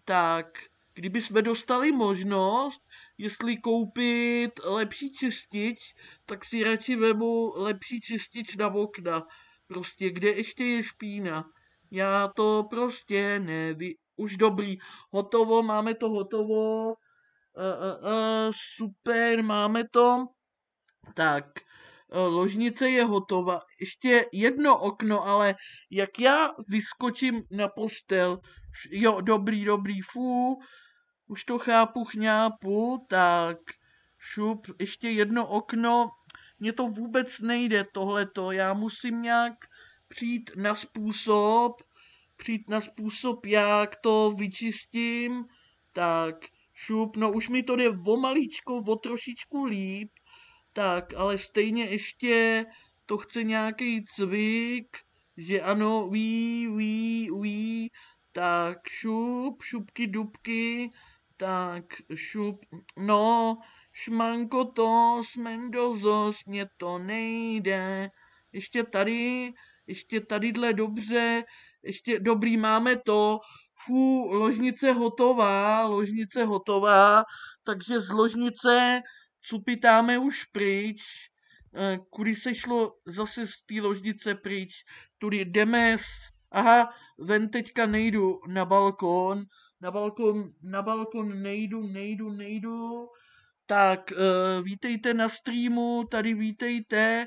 tak kdyby jsme dostali možnost, jestli koupit lepší čistič, tak si radši vemu lepší čistič na okna. Prostě kde ještě je špína. Já to prostě neví. Už dobrý, hotovo, máme to hotovo. Uh, uh, uh, super, máme to. Tak, Eh, ložnice je hotová. Ještě jedno okno, ale jak já vyskočím na postel, jo, dobrý, dobrý, fú, už to chápu, chňápu, tak šup, ještě jedno okno, mně to vůbec nejde tohleto, já musím nějak přijít na způsob, přijít na způsob, jak to vyčistím, tak šup, no už mi to jde o maličko, o trošičku líp, tak, ale stejně ještě to chce nějaký cvik, že ano, ví, ví, ví, tak šup, šupky, dubky, tak šup, no, šmanko to, smendozo, mě to nejde. Ještě tady, ještě tadyhle dobře, ještě dobrý, máme to, fú, ložnice hotová, ložnice hotová, takže z ložnice cupitáme už pryč, eh, kudy se šlo zase z té ložnice pryč, tudy jdeme, aha, ven teďka nejdu na balkon, na balkon, na balkon nejdu, nejdu, nejdu, tak eh, vítejte na streamu, tady vítejte,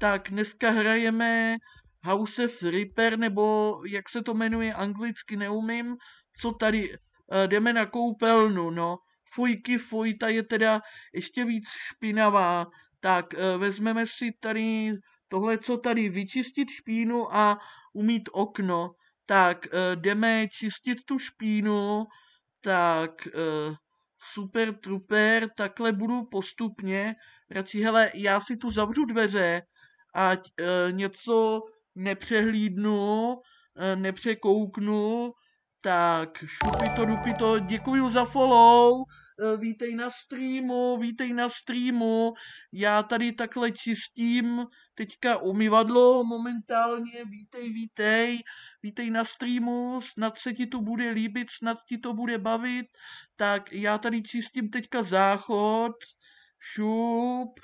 tak dneska hrajeme House of Ripper, nebo jak se to jmenuje anglicky, neumím, co tady, eh, jdeme na koupelnu, no, fujky fuj, ta je teda ještě víc špinavá, tak eh, vezmeme si tady tohle, co tady, vyčistit špínu a umít okno. Tak eh, jdeme čistit tu špínu, tak eh, super truper, takhle budu postupně. Radši, hele, já si tu zavřu dveře, ať něco nepřehlídnu, nepřekouknu, tak šupito, dupito, děkuji za follow. Eh, vítej na streamu, vítej na streamu, já tady takhle čistím teďka umyvadlo momentálně, vítej, vítej, vítej na streamu, snad se ti to bude líbit, snad ti to bude bavit, tak já tady čistím teďka záchod, šup,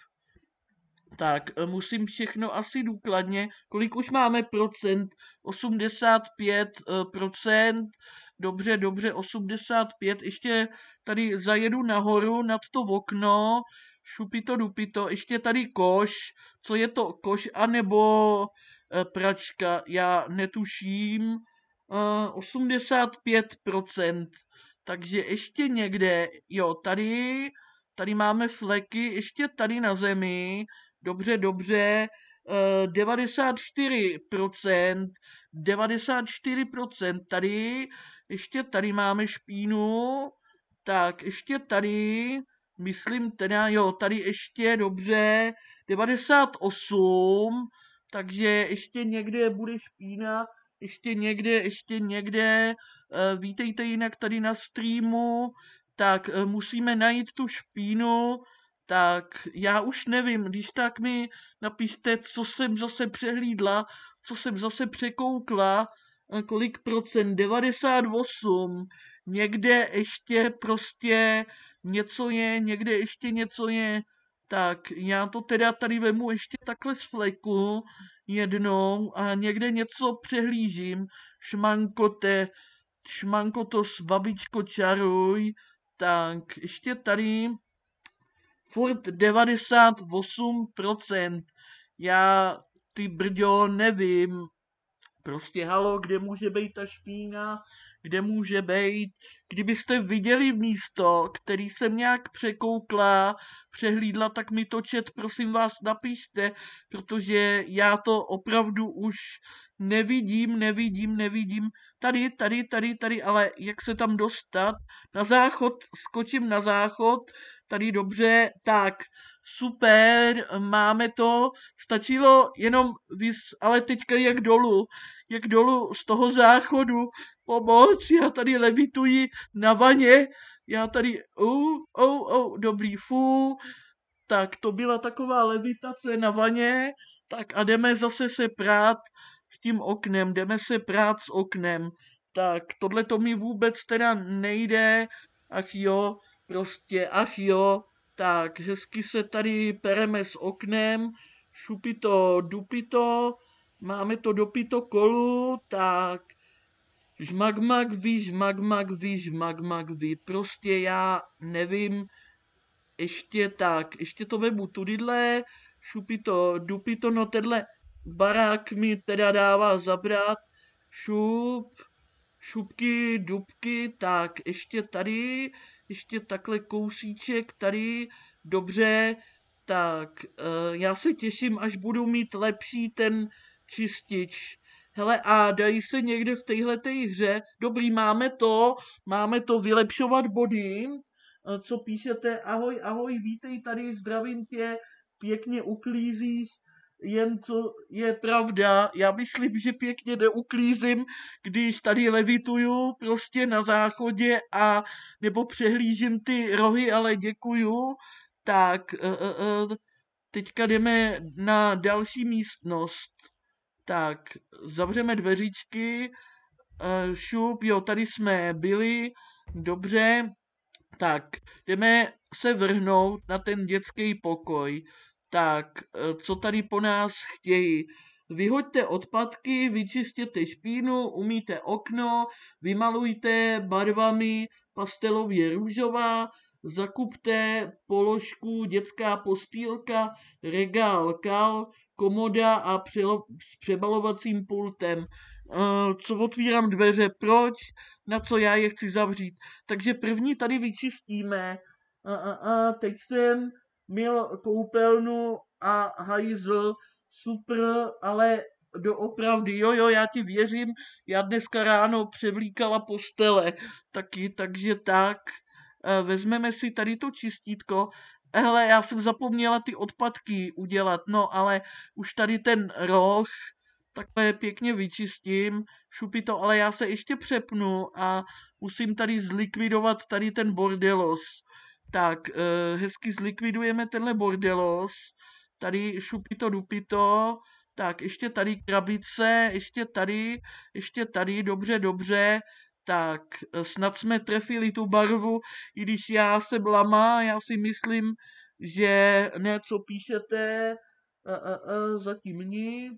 tak eh, musím všechno asi důkladně, kolik už máme procent, 85 eh, procent, Dobře, dobře, 85, ještě tady zajedu nahoru nad to okno, šupito dupito, ještě tady koš, co je to koš, anebo nebo eh, pračka, já netuším, 85%, eh, takže ještě někde, jo, tady, tady máme fleky, ještě tady na zemi, dobře, dobře, 94%, eh, 94% tady, ještě tady máme špínu, tak ještě tady, myslím teda, jo, tady ještě, dobře, 98, takže ještě někde bude špína, ještě někde, ještě někde, eh, vítejte jinak tady na streamu, tak eh, musíme najít tu špínu, tak já už nevím, když tak mi napište, co jsem zase přehlídla, co jsem zase překoukla, kolik procent, 98, někde ještě prostě něco je, někde ještě něco je, tak já to teda tady vemu ještě takhle z fleku jednou a někde něco přehlížím, šmankote, s babičko čaruj, tak ještě tady furt 98%. Já ty brďo nevím, Prostě halo, kde může být ta špína, kde může být. Kdybyste viděli místo, který jsem nějak překoukla, přehlídla, tak mi to čet, prosím vás, napište, protože já to opravdu už nevidím, nevidím, nevidím. Tady, tady, tady, tady, ale jak se tam dostat? Na záchod, skočím na záchod, tady dobře, tak, super, máme to, stačilo jenom, vys, ale teďka jak dolů, jak dolů z toho záchodu, pomoc, já tady levituji na vaně, já tady, ou, ou, ou, dobrý, fú, tak to byla taková levitace na vaně, tak a jdeme zase se prát s tím oknem, jdeme se prát s oknem, tak tohle to mi vůbec teda nejde, ach jo, prostě, ach jo, tak hezky se tady pereme s oknem, šupito, dupito, máme to dopito kolu, tak žmagmag ví, žmagmag ví, žmagmag ví. Prostě já nevím, ještě tak, ještě to vemu tudidle, šupito, dupito, no tenhle barák mi teda dává zabrat, šup, šupky, dubky, tak ještě tady, ještě takhle kousíček tady, dobře, tak eh, já se těším, až budu mít lepší ten čistič. Hele, a dají se někde v téhle hře, dobrý, máme to, máme to vylepšovat body, eh, co píšete, ahoj, ahoj, vítej tady, zdravím tě, pěkně uklízíš, jen co je pravda, já myslím, že pěkně neuklízím, když tady levituju prostě na záchodě a nebo přehlížím ty rohy, ale děkuju, tak uh, uh, uh, teďka jdeme na další místnost tak zavřeme dveřičky, eh, šup, jo, tady jsme byli, dobře, tak jdeme se vrhnout na ten dětský pokoj. Tak, eh, co tady po nás chtějí? Vyhoďte odpadky, vyčistěte špínu, umíte okno, vymalujte barvami pastelově růžová, zakupte položku dětská postýlka, regál kal, komoda a přelo- s přebalovacím pultem, eh, co otvírám dveře, proč, na co já je chci zavřít. Takže první tady vyčistíme. A, a, a teď jsem měl koupelnu a hajzl, super, ale doopravdy, jo, jo, já ti věřím, já dneska ráno převlíkala postele taky, takže tak, eh, vezmeme si tady to čistítko hele, já jsem zapomněla ty odpadky udělat, no ale už tady ten roh takhle pěkně vyčistím, šupí to, ale já se ještě přepnu a musím tady zlikvidovat tady ten bordelos. Tak, eh, hezky zlikvidujeme tenhle bordelos, tady šupito dupito, tak ještě tady krabice, ještě tady, ještě tady, dobře, dobře, tak e, snad jsme trefili tu barvu, i když já se blamá, já si myslím, že ne, co píšete, a, a, a, zatím nic,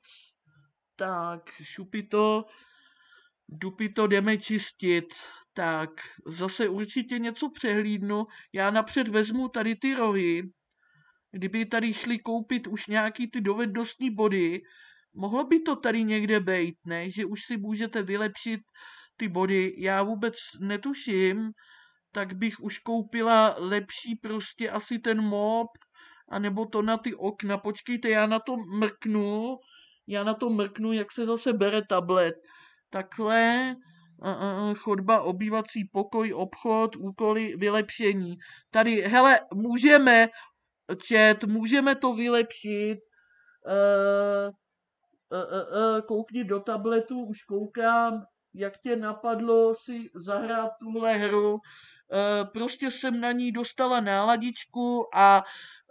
tak šupy to, dupy to jdeme čistit, tak zase určitě něco přehlídnu, já napřed vezmu tady ty rohy, kdyby tady šli koupit už nějaký ty dovednostní body, mohlo by to tady někde být, ne? Že už si můžete vylepšit uh, ty body já vůbec netuším, tak bych už koupila lepší prostě asi ten mob, anebo to na ty okna. Počkejte, já na to mrknu, já na to mrknu, jak se zase bere tablet. Takhle, chodba, obývací pokoj, obchod, úkoly, vylepšení. Tady, hele, můžeme, čet, můžeme to vylepšit. uh, uh, uh, koukni do tabletu, už koukám jak tě napadlo si zahrát tuhle hru. Eh, prostě jsem na ní dostala náladičku a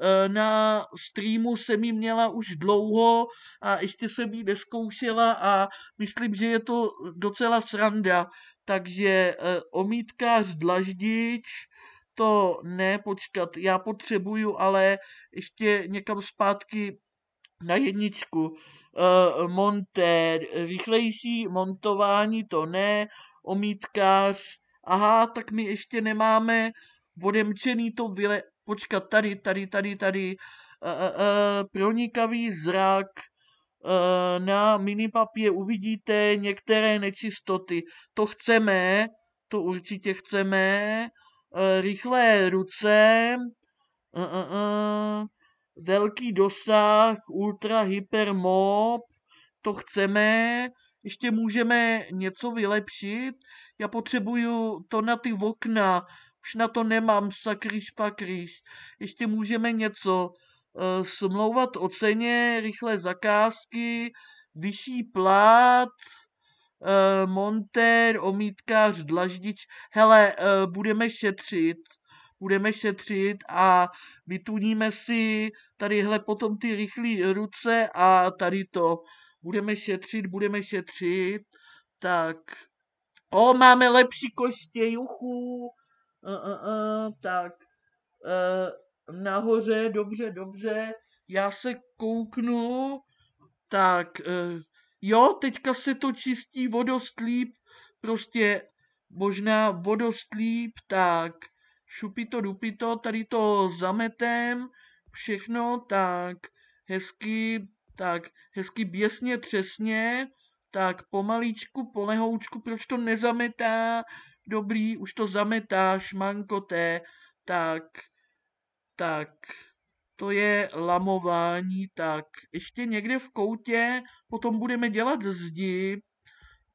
eh, na streamu jsem ji měla už dlouho a ještě jsem ji neskoušela a myslím, že je to docela sranda. Takže eh, z dlaždič, to ne, počkat, já potřebuju ale ještě někam zpátky na jedničku uh, montér, rychlejší montování to ne, omítkář, aha, tak my ještě nemáme odemčený to vyle, počkat, tady, tady, tady, tady, uh, uh, pronikavý zrak, na minipapě uvidíte některé nečistoty. To chceme, to určitě chceme, uh, rychlé ruce, velký dosah, ultra, hyper, mob, to chceme, ještě můžeme něco vylepšit, já potřebuju to na ty okna, už na to nemám, sakryš pakryš, ještě můžeme něco, e, smlouvat o ceně, rychlé zakázky, vyšší plat, e, montér, omítkář, dlaždič, hele, e, budeme šetřit, budeme šetřit a vytuníme si tadyhle potom ty rychlé ruce a tady to. Budeme šetřit, budeme šetřit. Tak. O, máme lepší koště, juchu. Uh, uh, uh, tak. Uh, nahoře, dobře, dobře. Já se kouknu. Tak. Uh, jo, teďka se to čistí vodostlíp. Prostě možná vodostlíp, tak šupito, dupito, tady to zametem, všechno tak hezky, tak hezky běsně, třesně, tak pomaličku, polehoučku, proč to nezametá, dobrý, už to zametá, šmankoté, tak, tak, to je lamování, tak, ještě někde v koutě, potom budeme dělat zdi,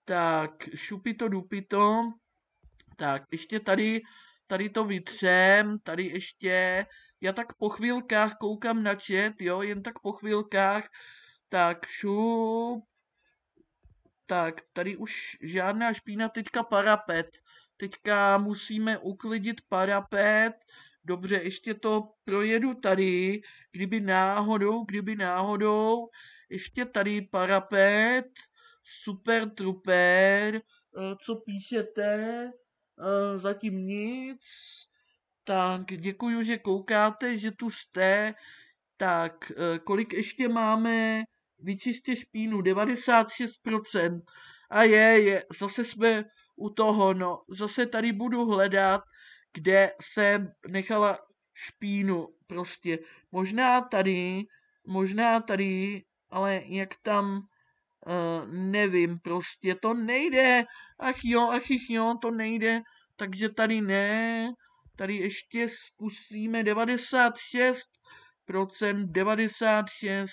tak, šupito, dupito, tak, ještě tady tady to vytřem, tady ještě, já tak po chvílkách koukám na čet, jo, jen tak po chvílkách, tak šup, tak, tady už žádná špína, teďka parapet. Teďka musíme uklidit parapet. Dobře, ještě to projedu tady, kdyby náhodou, kdyby náhodou. Ještě tady parapet, super truper, e, co píšete? Eh, zatím nic. Tak děkuji, že koukáte, že tu jste. Tak eh, kolik ještě máme? Vyčistě špínu, 96%. A je, je, zase jsme u toho, no. Zase tady budu hledat, kde jsem nechala špínu prostě. Možná tady, možná tady, ale jak tam Uh, nevím, prostě to nejde. Ach jo, ach jo, to nejde. Takže tady ne. Tady ještě zkusíme 96%, 96.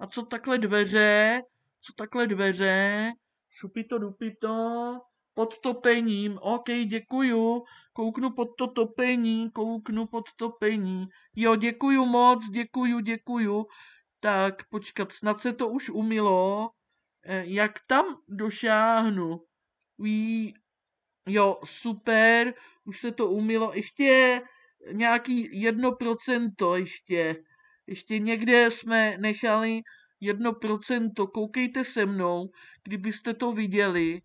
A co takhle dveře? Co takhle dveře? Šupito, dupito. Pod topením. OK, děkuju. Kouknu pod to topení, kouknu pod topení. Jo, děkuju moc, děkuju, děkuju. Tak, počkat, snad se to už umilo. Eh, jak tam došáhnu. Ví, jo, super, už se to umilo, ještě nějaký jedno procento ještě. Ještě někde jsme nechali jedno procento, koukejte se mnou, kdybyste to viděli.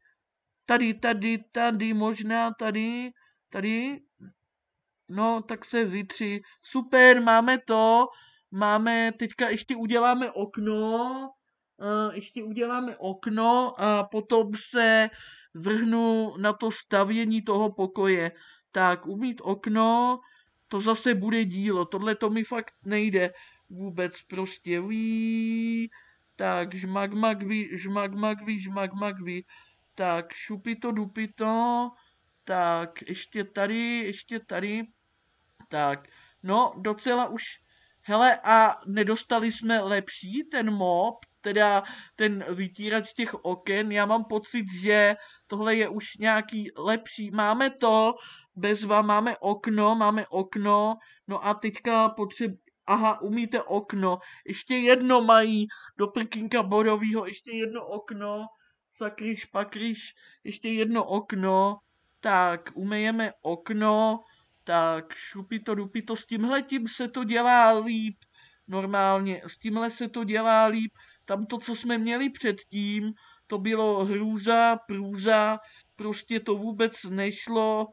Tady, tady, tady, možná tady, tady. No, tak se vytři. Super, máme to. Máme, teďka ještě uděláme okno. Eh, ještě uděláme okno a potom se vrhnu na to stavění toho pokoje. Tak umít okno, to zase bude dílo. Tohle to mi fakt nejde vůbec prostě. Ví, tak žmak magvi, žmak magvi, žmak magvi. Tak šupito dupito. Tak ještě tady, ještě tady. Tak, no docela už Hele, a nedostali jsme lepší ten mob, teda ten vytírač těch oken, já mám pocit, že tohle je už nějaký lepší. Máme to, bezva, máme okno, máme okno, no a teďka potřeb... Aha, umíte okno. Ještě jedno mají do prkinka borovýho. ještě jedno okno. Sakryš, pakryš, ještě jedno okno. Tak, umejeme okno. Tak, to, šupito, to. s tím se to dělá líp. Normálně, s tímhle se to dělá líp. Tam to, co jsme měli předtím, to bylo hrůza, průza, prostě to vůbec nešlo,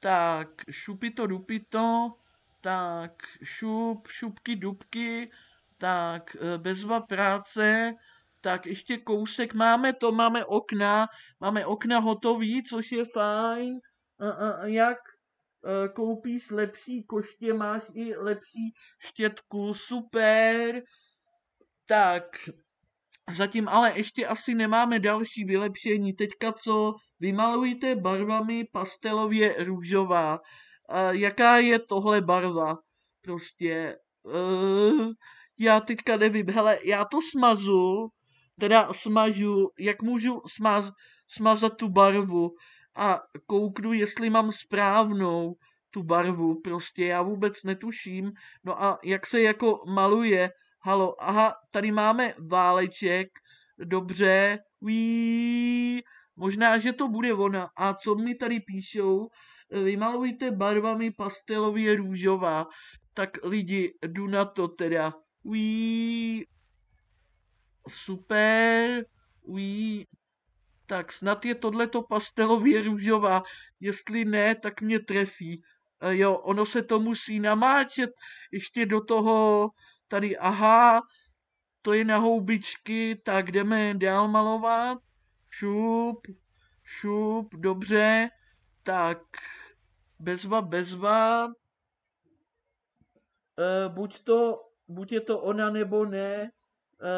tak šupito dupito, tak šup, šupky dubky, tak e, bezva práce, tak ještě kousek, máme to, máme okna, máme okna hotový, což je fajn, a, a, jak e, koupíš lepší koště, máš i lepší štětku, super, tak Zatím ale ještě asi nemáme další vylepšení. Teďka co vymalujte barvami pastelově růžová. E, jaká je tohle barva? Prostě. E, já teďka nevím. Hele, já to smazu, teda smažu, jak můžu smaz, smazat tu barvu a kouknu, jestli mám správnou tu barvu, prostě já vůbec netuším. No a jak se jako maluje, halo, aha, tady máme váleček, dobře, ví. možná, že to bude ona. A co mi tady píšou, vymalujte barvami pastelově růžová. Tak lidi, jdu na to teda. Ví. super, Ví. tak snad je tohleto pastelově růžová, jestli ne, tak mě trefí. E, jo, ono se to musí namáčet ještě do toho tady, aha, to je na houbičky, tak jdeme dál malovat, šup, šup, dobře, tak bezva, bezva, e, buď to, buď je to ona nebo ne, e,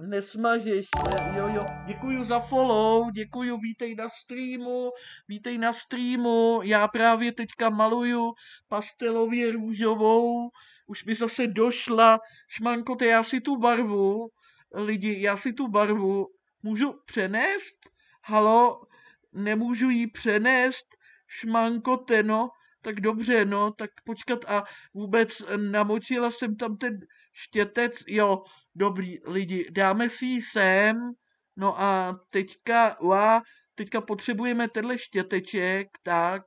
nesmažeš, ne, eh, jo, jo, děkuji za follow, děkuji, vítej na streamu, vítej na streamu, já právě teďka maluju pastelově růžovou, už mi zase došla, šmankote, já si tu barvu, lidi, já si tu barvu můžu přenést? Halo, nemůžu ji přenést, šmankote, no, tak dobře, no, tak počkat a vůbec namočila jsem tam ten štětec, jo, dobrý lidi, dáme si ji sem, no a teďka, uá, teďka potřebujeme tenhle štěteček, tak,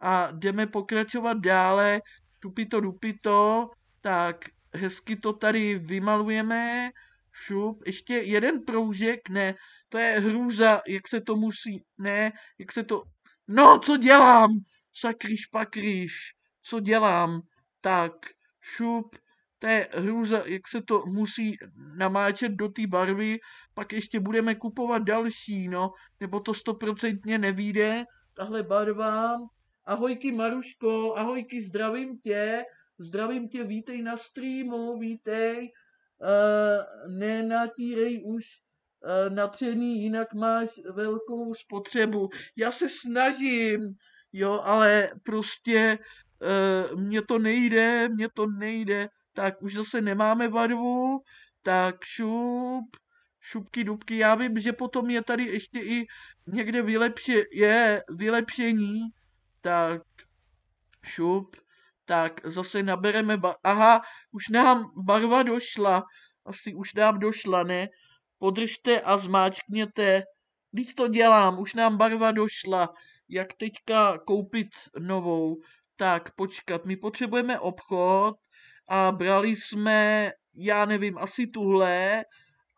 a jdeme pokračovat dále, tupito, dupito, tak hezky to tady vymalujeme. Šup, ještě jeden proužek, ne, to je hrůza, jak se to musí, ne, jak se to, no, co dělám? Sakryš pakryš, co dělám? Tak, šup, to je hrůza, jak se to musí namáčet do té barvy, pak ještě budeme kupovat další, no, nebo to stoprocentně nevíde, tahle barva. Ahojky Maruško, ahojky, zdravím tě, Zdravím tě, vítej na streamu, vítej. Uh, nenatírej už uh, natřený, jinak máš velkou spotřebu. Já se snažím, jo, ale prostě uh, mně to nejde, mně to nejde. Tak už zase nemáme barvu, tak šup, šupky dubky. Já vím, že potom je tady ještě i někde vylepše, je vylepšení, tak šup. Tak, zase nabereme... Aha, už nám barva došla. Asi už nám došla, ne? Podržte a zmáčkněte. Když to dělám, už nám barva došla. Jak teďka koupit novou? Tak, počkat, my potřebujeme obchod a brali jsme, já nevím, asi tuhle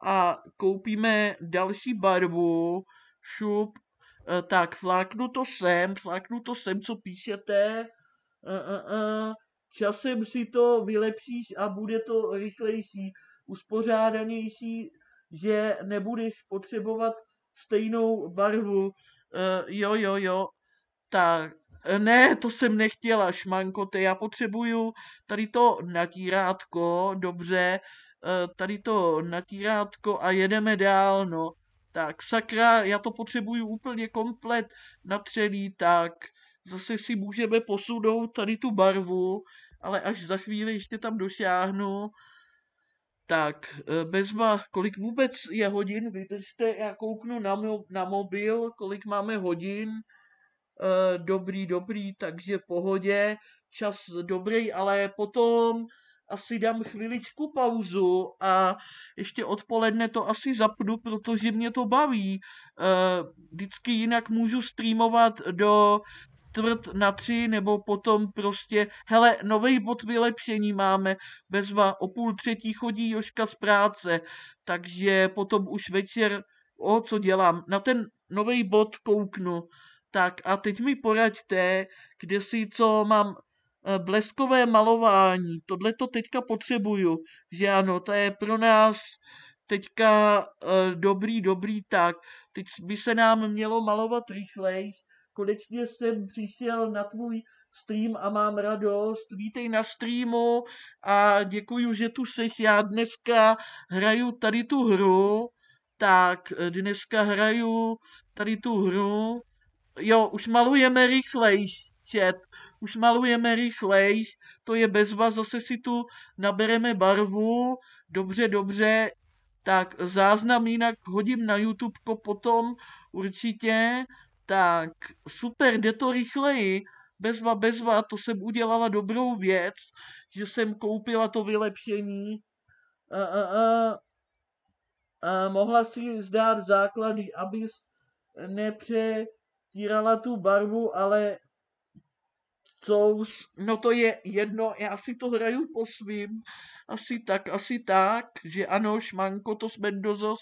a koupíme další barvu. Šup, e, tak, fláknu to sem, fláknu to sem, co píšete uh, uh, časem si to vylepšíš a bude to rychlejší, uspořádanější, že nebudeš potřebovat stejnou barvu. Uh, jo, jo, jo. Tak, ne, to jsem nechtěla, šmanko, ty já potřebuju tady to natírátko, dobře, tady to natírátko a jedeme dál, no. Tak, sakra, já to potřebuju úplně komplet natřený, tak zase si můžeme posunout tady tu barvu, ale až za chvíli ještě tam došáhnu. Tak, e, bezma, kolik vůbec je hodin? Vydržte, já kouknu na, mo- na mobil, kolik máme hodin. E, dobrý, dobrý, takže pohodě. Čas dobrý, ale potom asi dám chviličku pauzu a ještě odpoledne to asi zapnu, protože mě to baví. E, vždycky jinak můžu streamovat do tvrd na tři, nebo potom prostě, hele, nový bod vylepšení máme, bezva o půl třetí chodí Joška z práce, takže potom už večer, o, co dělám, na ten nový bod kouknu. Tak a teď mi poraďte, kde si co mám eh, bleskové malování, tohle to teďka potřebuju, že ano, to je pro nás teďka eh, dobrý, dobrý tak, teď by se nám mělo malovat rychleji, konečně jsem přišel na tvůj stream a mám radost. Vítej na streamu a děkuji, že tu seš. Já dneska hraju tady tu hru. Tak, eh, dneska hraju tady tu hru. Jo, už malujeme rychlejš, chat. Už malujeme rychlejš. To je vás, zase si tu nabereme barvu. Dobře, dobře. Tak záznam jinak hodím na YouTube potom určitě tak super, jde to rychleji, bezva, bezva, to jsem udělala dobrou věc, že jsem koupila to vylepšení. A, a, a, a mohla si zdát základy, abys nepřetírala tu barvu, ale už, no to je jedno, já si to hraju po svým, asi tak, asi tak, že ano, šmanko, to jsme dozos,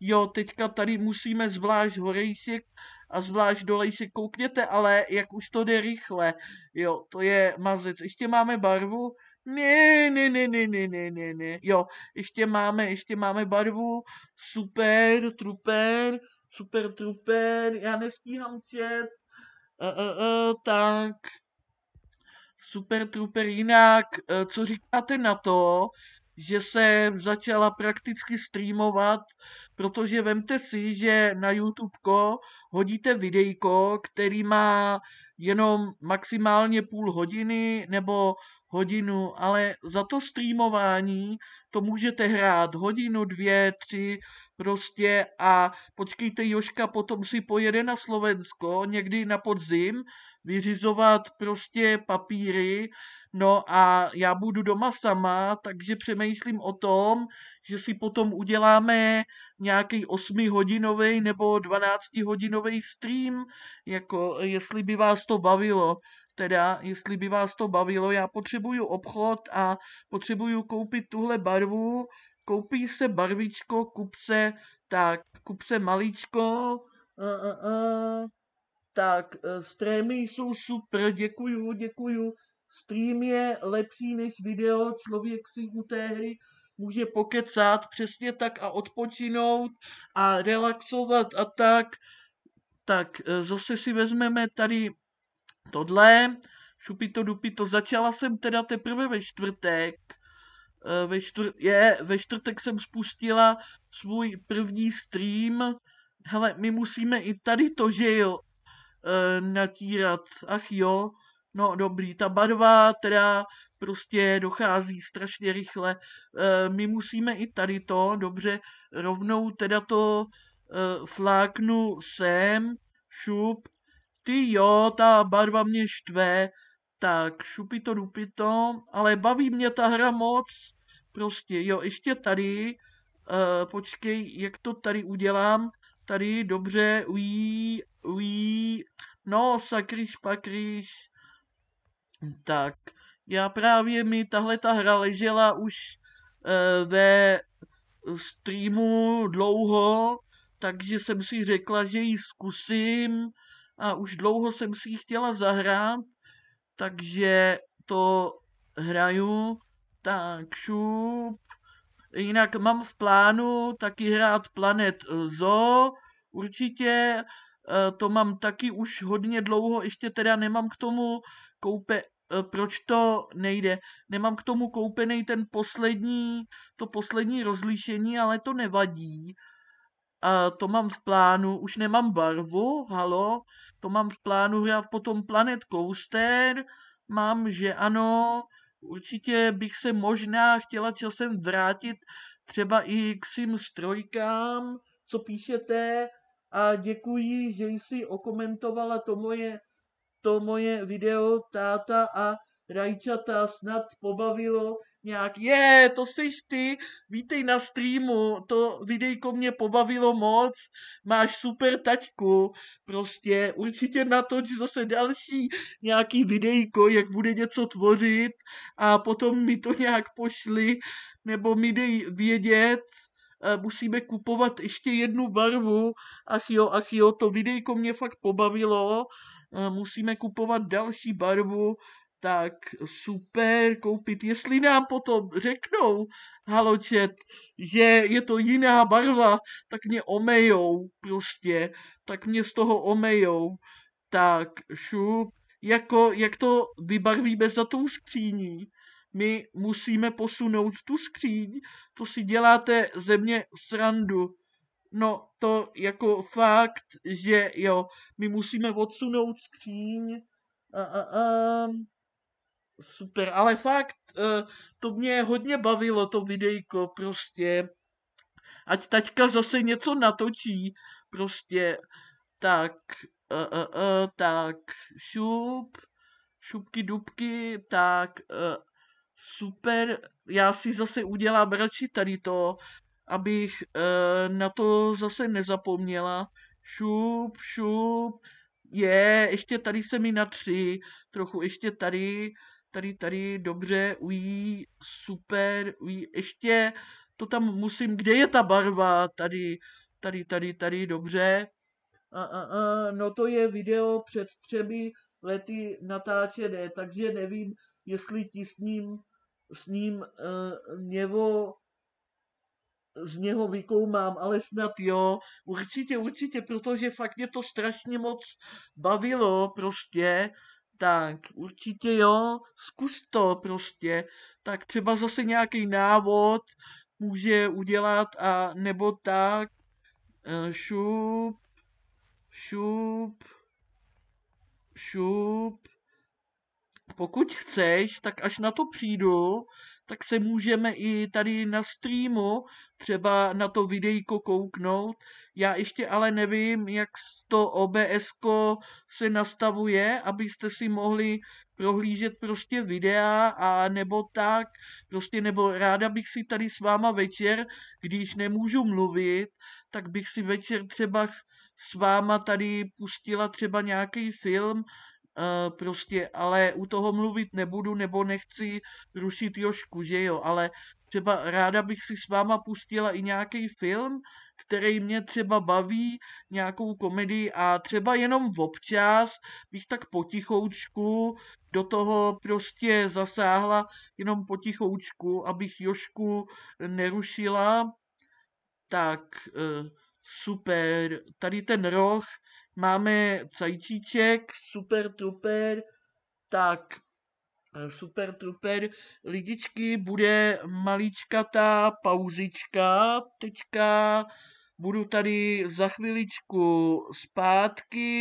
jo, teďka tady musíme zvlášť horejsek a zvlášť dole si koukněte, ale jak už to jde rychle. Jo, to je mazec. Ještě máme barvu, ne, ne, ne, ne, ne, ne, ne, ne. Jo, ještě máme, ještě máme barvu. Super, truper, super, truper. Já nestíhám čet. Uh, uh, uh, tak. Super, truper, jinak, uh, co říkáte na to, že se začala prakticky streamovat, protože vemte si, že na YouTube hodíte videjko, který má jenom maximálně půl hodiny nebo hodinu, ale za to streamování to můžete hrát hodinu, dvě, tři, prostě a počkejte, Joška potom si pojede na Slovensko někdy na podzim vyřizovat prostě papíry, no a já budu doma sama, takže přemýšlím o tom, že si potom uděláme nějaký 8-hodinový nebo 12-hodinový stream, jako jestli by vás to bavilo teda, jestli by vás to bavilo, já potřebuju obchod a potřebuju koupit tuhle barvu, koupí se barvičko, kup se, tak, kup se maličko, uh, uh, uh. tak, e, streamy jsou super, děkuju, děkuju, stream je lepší než video, člověk si u té hry může pokecat přesně tak a odpočinout a relaxovat a tak. Tak e, zase si vezmeme tady tohle. Šupito dupito, začala jsem teda teprve ve čtvrtek. Eh, ve čtvr- je, ve čtvrtek jsem spustila svůj první stream. Hele, my musíme i tady to, že jo, eh, natírat. Ach jo, no dobrý, ta barva teda prostě dochází strašně rychle. Eh, my musíme i tady to, dobře, rovnou teda to fláknu sem, šup. Ty jo, ta barva mě štve, tak šupito dupito, ale baví mě ta hra moc, prostě, jo, ještě tady, uh, počkej, jak to tady udělám, tady, dobře, ují, ují, no, sakryš, pakryš, tak, já právě mi tahle ta hra ležela už uh, ve streamu dlouho, takže jsem si řekla, že ji zkusím a už dlouho jsem si ji chtěla zahrát, takže to hraju, tak šup. Jinak mám v plánu taky hrát Planet Zoo, určitě eh, to mám taky už hodně dlouho, ještě teda nemám k tomu koupe, eh, proč to nejde. Nemám k tomu koupený ten poslední, to poslední rozlišení, ale to nevadí. A to mám v plánu, už nemám barvu, halo, to mám v plánu hrát potom Planet Coaster, mám, že ano, určitě bych se možná chtěla časem vrátit třeba i k sim strojkám, co píšete a děkuji, že jsi okomentovala to moje, to moje video táta a rajčata snad pobavilo nějak, je, to jsi ty, vítej na streamu, to videjko mě pobavilo moc, máš super taťku, prostě určitě natoč zase další nějaký videjko, jak bude něco tvořit a potom mi to nějak pošli, nebo mi dej vědět, e, musíme kupovat ještě jednu barvu, ach jo, ach jo, to videjko mě fakt pobavilo, e, musíme kupovat další barvu, tak super koupit. Jestli nám potom řeknou, haločet, že je to jiná barva, tak mě omejou prostě, tak mě z toho omejou. Tak šup, jako jak to vybarvíme za tou skříní. My musíme posunout tu skříň, to si děláte ze mě srandu. No to jako fakt, že jo, my musíme odsunout skříň. A, a, a, super, ale fakt, e, to mě hodně bavilo, to videjko, prostě. Ať taťka zase něco natočí, prostě, tak, uh, uh, uh, tak, šup, šupky dubky, tak, uh, super, já si zase udělám radši tady to, abych uh, na to zase nezapomněla, šup, šup, je, ještě tady se mi na tři, trochu ještě tady, tady, tady dobře, ují, super, ují, ještě to tam musím, kde je ta barva, tady, tady, tady, tady, dobře. A, a, a, no to je video před třemi lety natáčené, takže nevím, jestli ti s ním, s ním uh, něvo, z něho vykoumám, ale snad jo. Určitě, určitě, protože fakt mě to strašně moc bavilo prostě tak určitě jo, zkus to prostě. Tak třeba zase nějaký návod může udělat a nebo tak. Eh, šup, šup, šup. Pokud chceš, tak až na to přijdu, tak se můžeme i tady na streamu třeba na to videjko kouknout. Já ještě ale nevím, jak to OBS se nastavuje, abyste si mohli prohlížet prostě videa a nebo tak, prostě nebo ráda bych si tady s váma večer, když nemůžu mluvit, tak bych si večer třeba s váma tady pustila třeba nějaký film, prostě, ale u toho mluvit nebudu, nebo nechci rušit Jošku, že jo, ale třeba ráda bych si s váma pustila i nějaký film, který mě třeba baví, nějakou komedii a třeba jenom občas bych tak potichoučku do toho prostě zasáhla jenom potichoučku, abych Jošku nerušila. Tak, eh, super, tady ten roh máme Cajčíček, Super Trooper, tak eh, Super Trooper, lidičky, bude maličkatá pauzička, teďka budu tady za chviličku zpátky,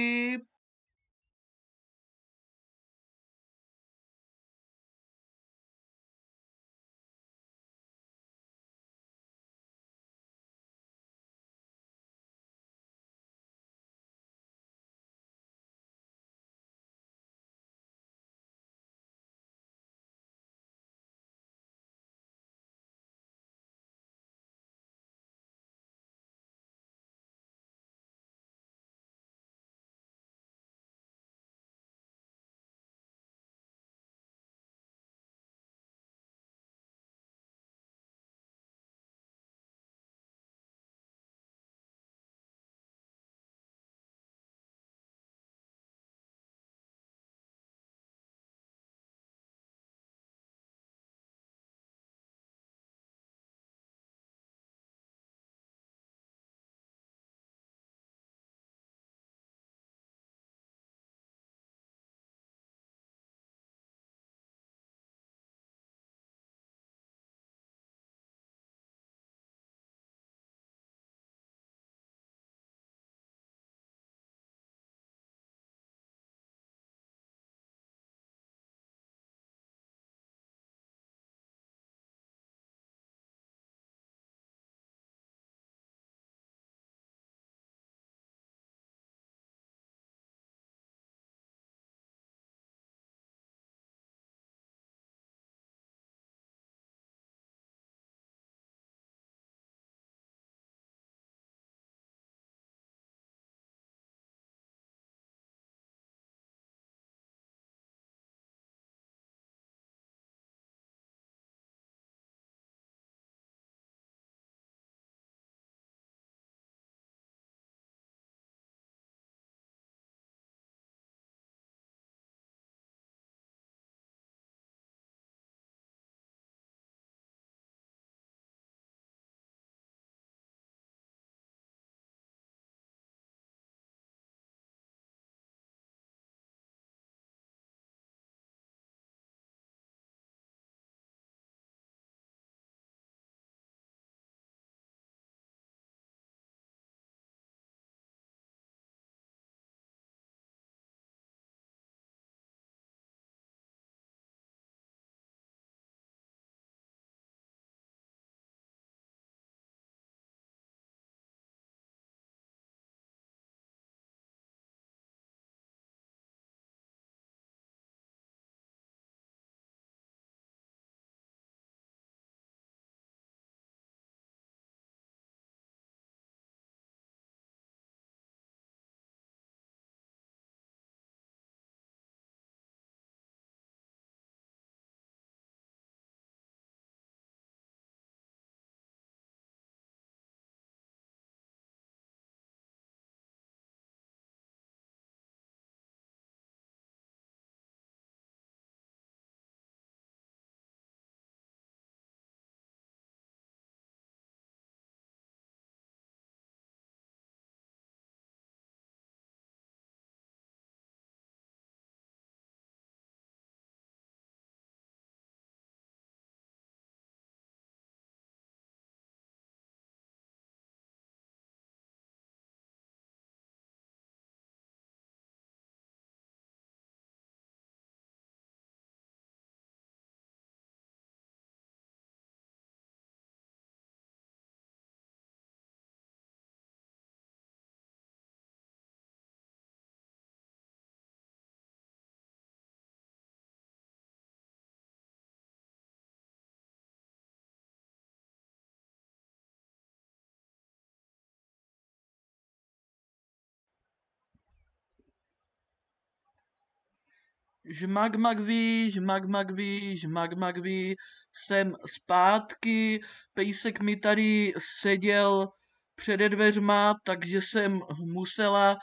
Žmag magví, žmag magví, žmag magví, jsem zpátky, pejsek mi tady seděl přede dveřma, takže jsem musela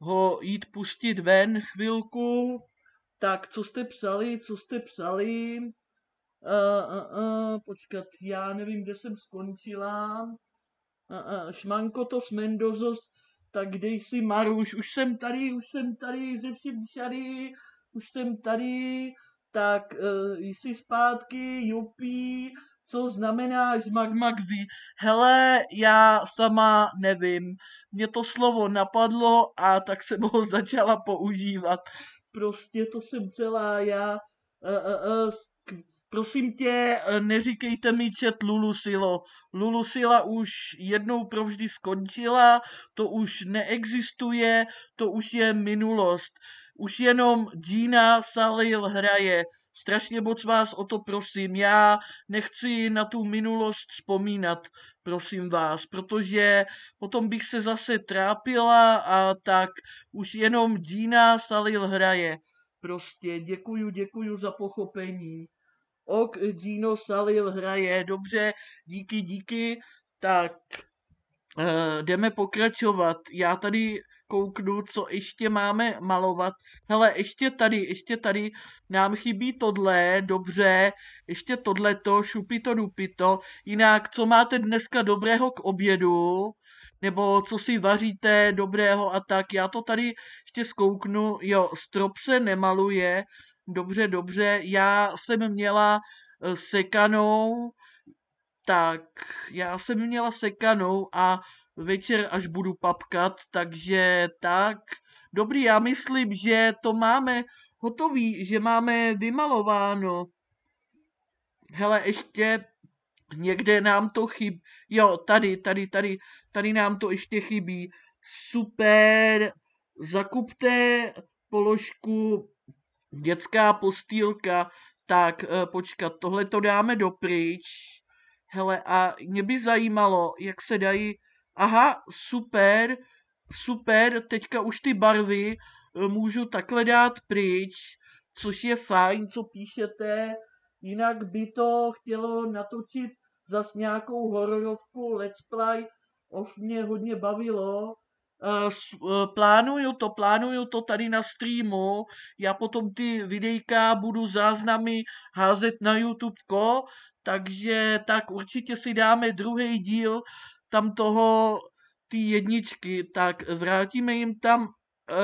ho jít pustit ven chvilku. Tak, co jste psali, co jste psali? Uh, uh, uh, počkat, já nevím, kde jsem skončila. Uh, uh, s Mendozos, tak dej si Maruš, už jsem tady, už jsem tady, ze všem šary už jsem tady, tak uh, jsi zpátky, jupí, co znamená zmagmagvy? Hele, já sama nevím. Mě to slovo napadlo a tak se ho začala používat. Prostě to jsem celá já. Uh, uh, uh, prosím tě, eh, neříkejte mi čet Lulusilo. Lulusila už jednou provždy skončila, to už neexistuje, to už je minulost. Už jenom Gina Salil hraje. Strašně moc vás o to prosím. Já nechci na tu minulost vzpomínat, prosím vás, protože potom bych se zase trápila a tak už jenom Gina Salil hraje. Prostě děkuju, děkuju za pochopení. Ok, Gino Salil hraje, dobře, díky, díky. Tak, eh, jdeme pokračovat. Já tady kouknu, co ještě máme malovat. Hele, ještě tady, ještě tady, nám chybí tohle, dobře, ještě tohleto, šupito dupito. Jinak, co máte dneska dobrého k obědu? Nebo co si vaříte dobrého a tak. Já to tady ještě zkouknu. Jo, strop se nemaluje. Dobře, dobře. Já jsem měla eh, sekanou, tak já jsem měla sekanou a večer, až budu papkat, takže tak. Dobrý, já myslím, že to máme hotový, že máme vymalováno. Hele, ještě někde nám to chybí. Jo, tady, tady, tady, tady nám to ještě chybí. Super, zakupte položku dětská postýlka. Tak, eh, počkat, tohle to dáme do pryč. Hele, a mě by zajímalo, jak se dají aha, super, super, teďka už ty barvy eh, můžu takhle dát pryč, což je fajn, co píšete, jinak by to chtělo natočit zas nějakou hororovku, let's play, of mě hodně bavilo, eh, eh, plánuju to, plánuju to tady na streamu, já potom ty videjka budu záznamy házet na YouTubeko, takže tak určitě si dáme druhý díl tam toho ty jedničky, tak vrátíme jim tam, e,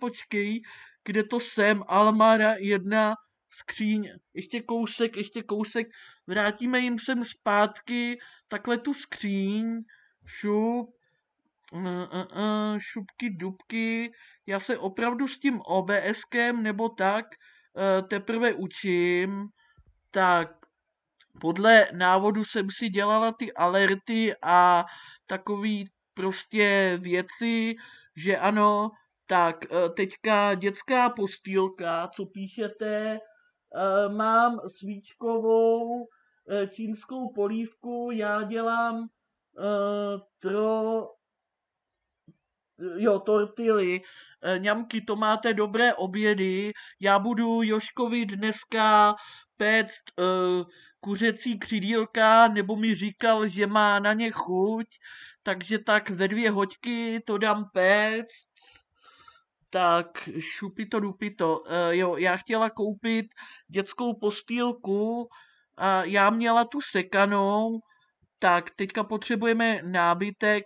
počkej, kde to jsem, Almara jedna, skříň, ještě kousek, ještě kousek, vrátíme jim sem zpátky, takhle tu skříň, šup, Uh, uh, uh, šupky, dubky, já se opravdu s tím OBSkem nebo tak uh, teprve učím, tak podle návodu jsem si dělala ty alerty a takový prostě věci, že ano, tak eh, teďka dětská postýlka, co píšete, eh, mám svíčkovou eh, čínskou polívku, já dělám tro, jo, tortily, ňamky, to máte dobré obědy, já budu Joškovi dneska péct kuřecí křídílka, nebo mi říkal, že má na ně chuť, takže tak ve dvě hoďky to dám péct. Tak šupito dupito. uh, jo, já chtěla koupit dětskou postýlku a já měla tu sekanou, tak teďka potřebujeme nábytek,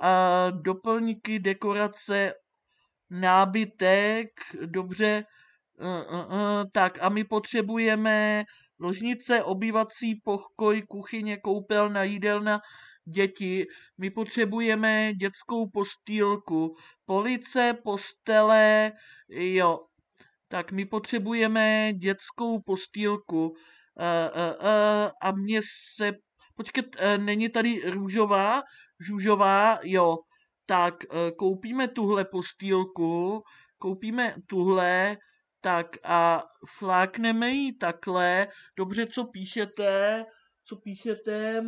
a doplňky, dekorace, nábytek, dobře, eh, eh, tak a my potřebujeme ložnice, obývací pokoj, kuchyně, koupelna, jídelna, děti. My potřebujeme dětskou postýlku, police, postele, jo. Tak my potřebujeme dětskou postýlku. Uh, uh, uh, a mě se... Počkat, uh, není tady růžová? Žužová, jo. Tak uh, koupíme tuhle postýlku, koupíme tuhle, tak a flákneme ji takhle, dobře, co píšete, co píšete,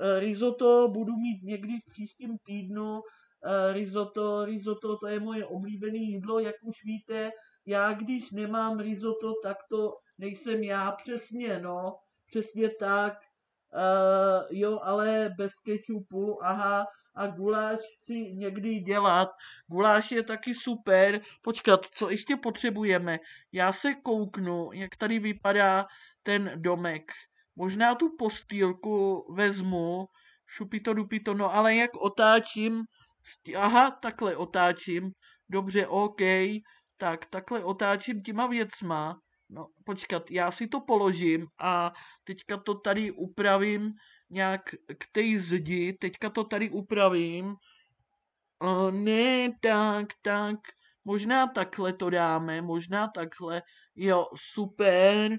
eh, risotto budu mít někdy v příštím týdnu, eh, risotto, risotto, to je moje oblíbené jídlo, jak už víte, já když nemám risotto, tak to nejsem já přesně, no, přesně tak, uh, jo, ale bez kečupu, aha, a guláš chci někdy dělat. Guláš je taky super. Počkat, co ještě potřebujeme? Já se kouknu, jak tady vypadá ten domek. Možná tu postýlku vezmu, šupito dupito, no ale jak otáčím, aha, takhle otáčím, dobře, OK, tak takhle otáčím těma věcma, no počkat, já si to položím a teďka to tady upravím nějak k té zdi, teďka to tady upravím. O, ne, tak, tak, možná takhle to dáme, možná takhle, jo, super.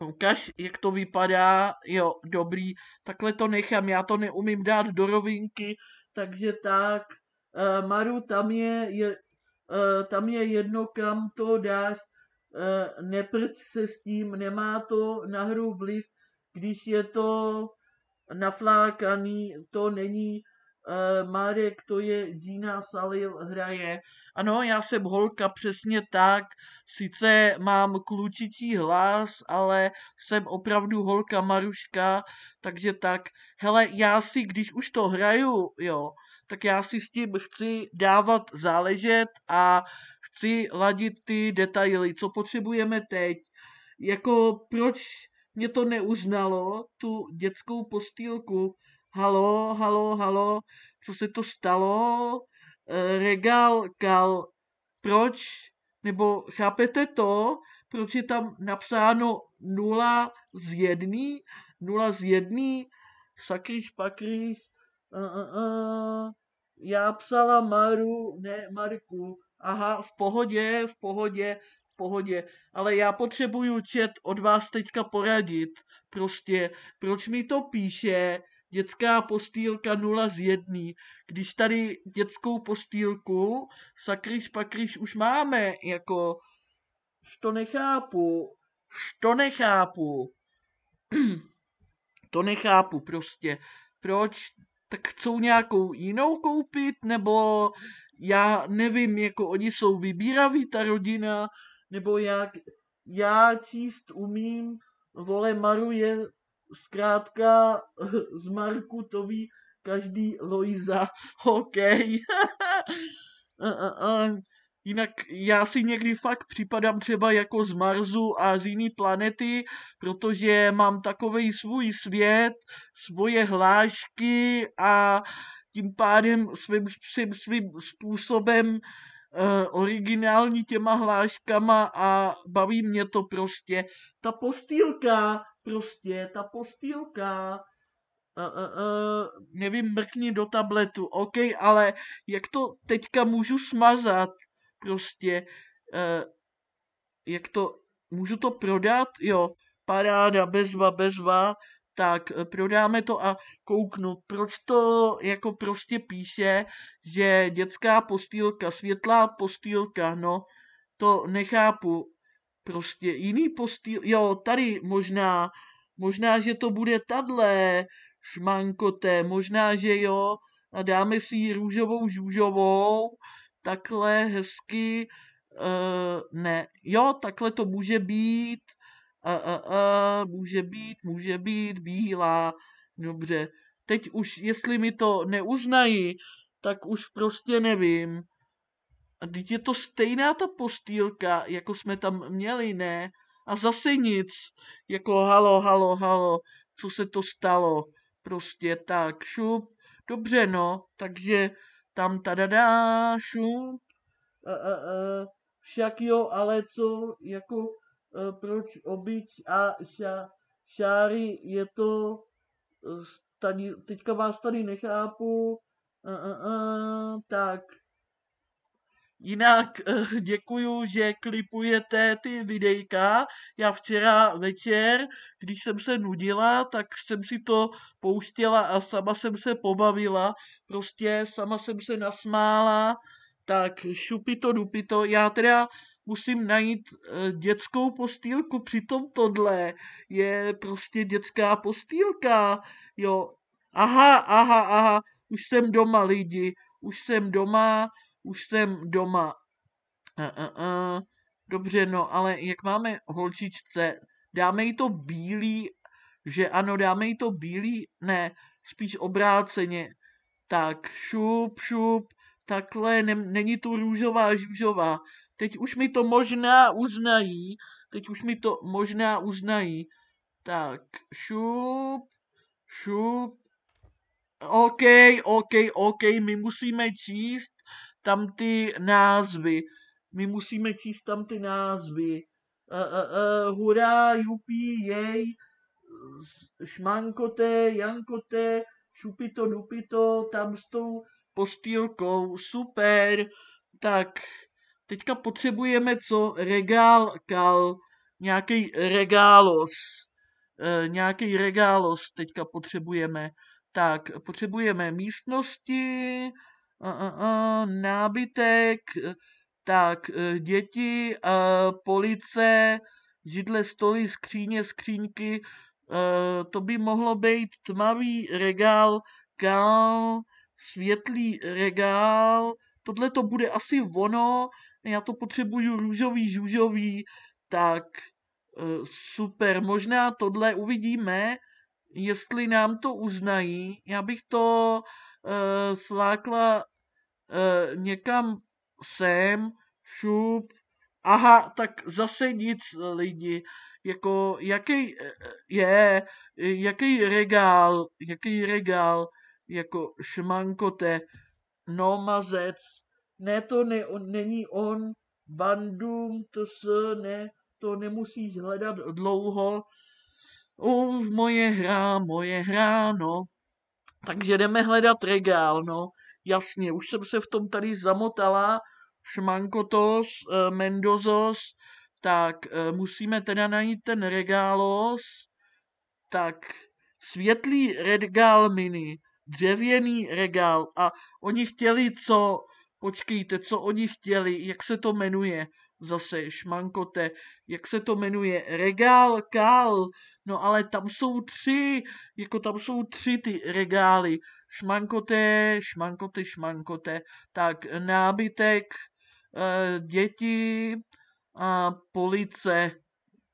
Ukaž, jak to vypadá, jo, dobrý, takhle to nechám, já to neumím dát do rovinky, takže tak, e, Maru, tam je, je e, tam je jedno, kam to dáš, e, neprd se s tím, nemá to na hru vliv, když je to naflákaný, to není uh, Marek, to je Dína Salil hraje. Ano, já jsem holka přesně tak, sice mám klučitý hlas, ale jsem opravdu holka Maruška, takže tak, hele, já si, když už to hraju, jo, tak já si s tím chci dávat záležet a chci ladit ty detaily, co potřebujeme teď. Jako proč mě to neuznalo, tu dětskou postýlku. Halo, halo, halo, co se to stalo? E, regál, kal, proč? Nebo chápete to? Proč je tam napsáno 0 z 1? 0 z 1? Sakryš, pakryš. Uh, uh, uh. Já psala Maru, ne Marku. Aha, v pohodě, v pohodě pohodě, ale já potřebuju čet od vás teďka poradit. Prostě, proč mi to píše dětská postýlka 0 z 1, když tady dětskou postýlku sakryš pakryš už máme, jako, to nechápu, to nechápu. to nechápu prostě. Proč? Tak chcou nějakou jinou koupit, nebo já nevím, jako oni jsou vybíraví, ta rodina, nebo jak já číst umím, vole Maru je zkrátka z Marku, to ví každý Loiza, OK. Jinak já si někdy fakt připadám třeba jako z Marzu a z jiné planety, protože mám takový svůj svět, svoje hlášky a tím pádem svým, svým, svým způsobem uh, Eh, originální těma hláškama a baví mě to prostě. Ta postýlka, prostě, ta postýlka. Uh, uh, uh, nevím, mrkni do tabletu, OK, ale jak to teďka můžu smazat, prostě, uh, jak to, můžu to prodat, jo, paráda, bezva, bezva, tak eh, prodáme to a kouknu, proč to jako prostě píše, že dětská postýlka, světlá postýlka, no, to nechápu. Prostě jiný postýl, jo, tady možná, možná, že to bude tadle, šmankoté, možná, že jo, a dáme si ji růžovou žůžovou, takhle hezky, e, ne, jo, takhle to může být, a, a, a, může být, může být, bílá. Dobře, teď už, jestli mi to neuznají, tak už prostě nevím. A teď je to stejná ta postýlka, jako jsme tam měli, ne? A zase nic. Jako halo, halo, halo, co se to stalo? Prostě tak, šup. Dobře, no, takže tam tadadá, šup. A, a, a, však jo, ale co, jako Eh, proč obič a ša, šáry je to eh, tady, teďka vás tady nechápu, uh, uh, uh, tak. Jinak děkuju, že klipujete ty videjka. Já včera večer, když jsem se nudila, tak jsem si to pouštěla a sama jsem se pobavila. Prostě sama jsem se nasmála. Tak šupito, dupito. Já teda musím najít e, dětskou postýlku, přitom tohle je prostě dětská postýlka, jo. Aha, aha, aha, už jsem doma lidi, už jsem doma, už jsem doma. A-a-a. E, e, Dobře, no, ale jak máme holčičce, dáme jí to bílý, že ano, dáme jí to bílý, ne, spíš obráceně. Tak šup, šup, takhle, ne, není tu růžová, žížová. Teď už mi to možná uznají. Teď už mi to možná uznají. Tak, šup, šup. OK, OK, OK, my musíme číst tam ty názvy. My musíme číst tam ty názvy. Uh, uh, uh, hurá, jupí, jej, šmankote, jankote, šupito, dupito, tam s tou postýlkou, super. Tak, teďka potřebujeme co? Regál, kal, nějaký regálos. E, nějaký regálos teďka potřebujeme. Tak, potřebujeme místnosti, a, a, a, nábytek, tak, e, děti, a, police, židle, stoly, skříně, skřínky. A, e, to by mohlo být tmavý regál, kal, světlý regál. Tohle to bude asi ono já to potřebuju růžový, žužový, tak eh, super, možná tohle uvidíme, jestli nám to uznají. Já bych to uh, slákla uh, někam sem, šup, aha, tak zase nic lidi. Jako, jaký je, jaký regál, jaký regál, jako šmankote, no mazec, ne, to ne, on, není on, bandum to se, ne, to nemusíš hledat dlouho. Uf, moje hra, moje hra, no. Takže jdeme hledat regál, no. Jasně, už jsem se v tom tady zamotala. Šmankotos, eh, Mendozos, tak eh, musíme teda najít ten regálos. Tak, světlý regál mini, dřevěný regál a oni chtěli co? počkejte, co oni chtěli, jak se to jmenuje, zase šmankote, jak se to jmenuje, regál, kál, no ale tam jsou tři, jako tam jsou tři ty regály, šmankote, šmankote, šmankote, tak nábytek, eh, děti a police,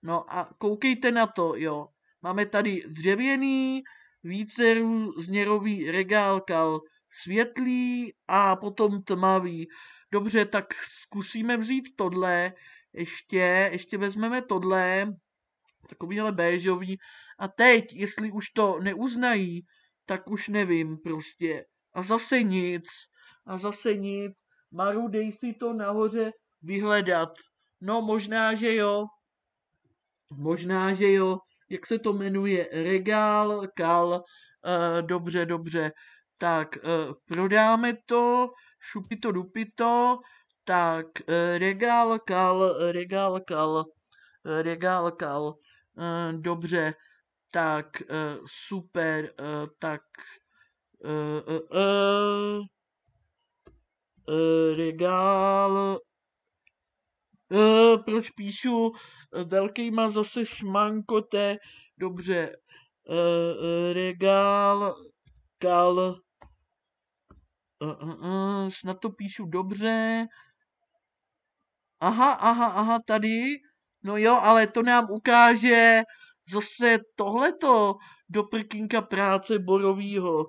no a koukejte na to, jo, máme tady dřevěný, více různěrový regál, kal, světlý a potom tmavý. Dobře, tak zkusíme vzít tohle, ještě, ještě vezmeme tohle, takovýhle béžový. A teď, jestli už to neuznají, tak už nevím prostě. A zase nic, a zase nic. Maru, dej si to nahoře vyhledat. No možná, že jo. Možná, že jo. Jak se to jmenuje? Regál, kal. E, dobře, dobře tak e, prodáme to, šupito dupito, tak e, regál kal, regál kal, e, regál kal, e, dobře, tak e, super, e, tak regál, proč píšu velkýma zase šmankote, dobře, regál, kal, Uh, uh, uh, snad to píšu dobře. Aha, aha, aha, tady. No jo, ale to nám ukáže zase tohleto do prkinka práce borovýho.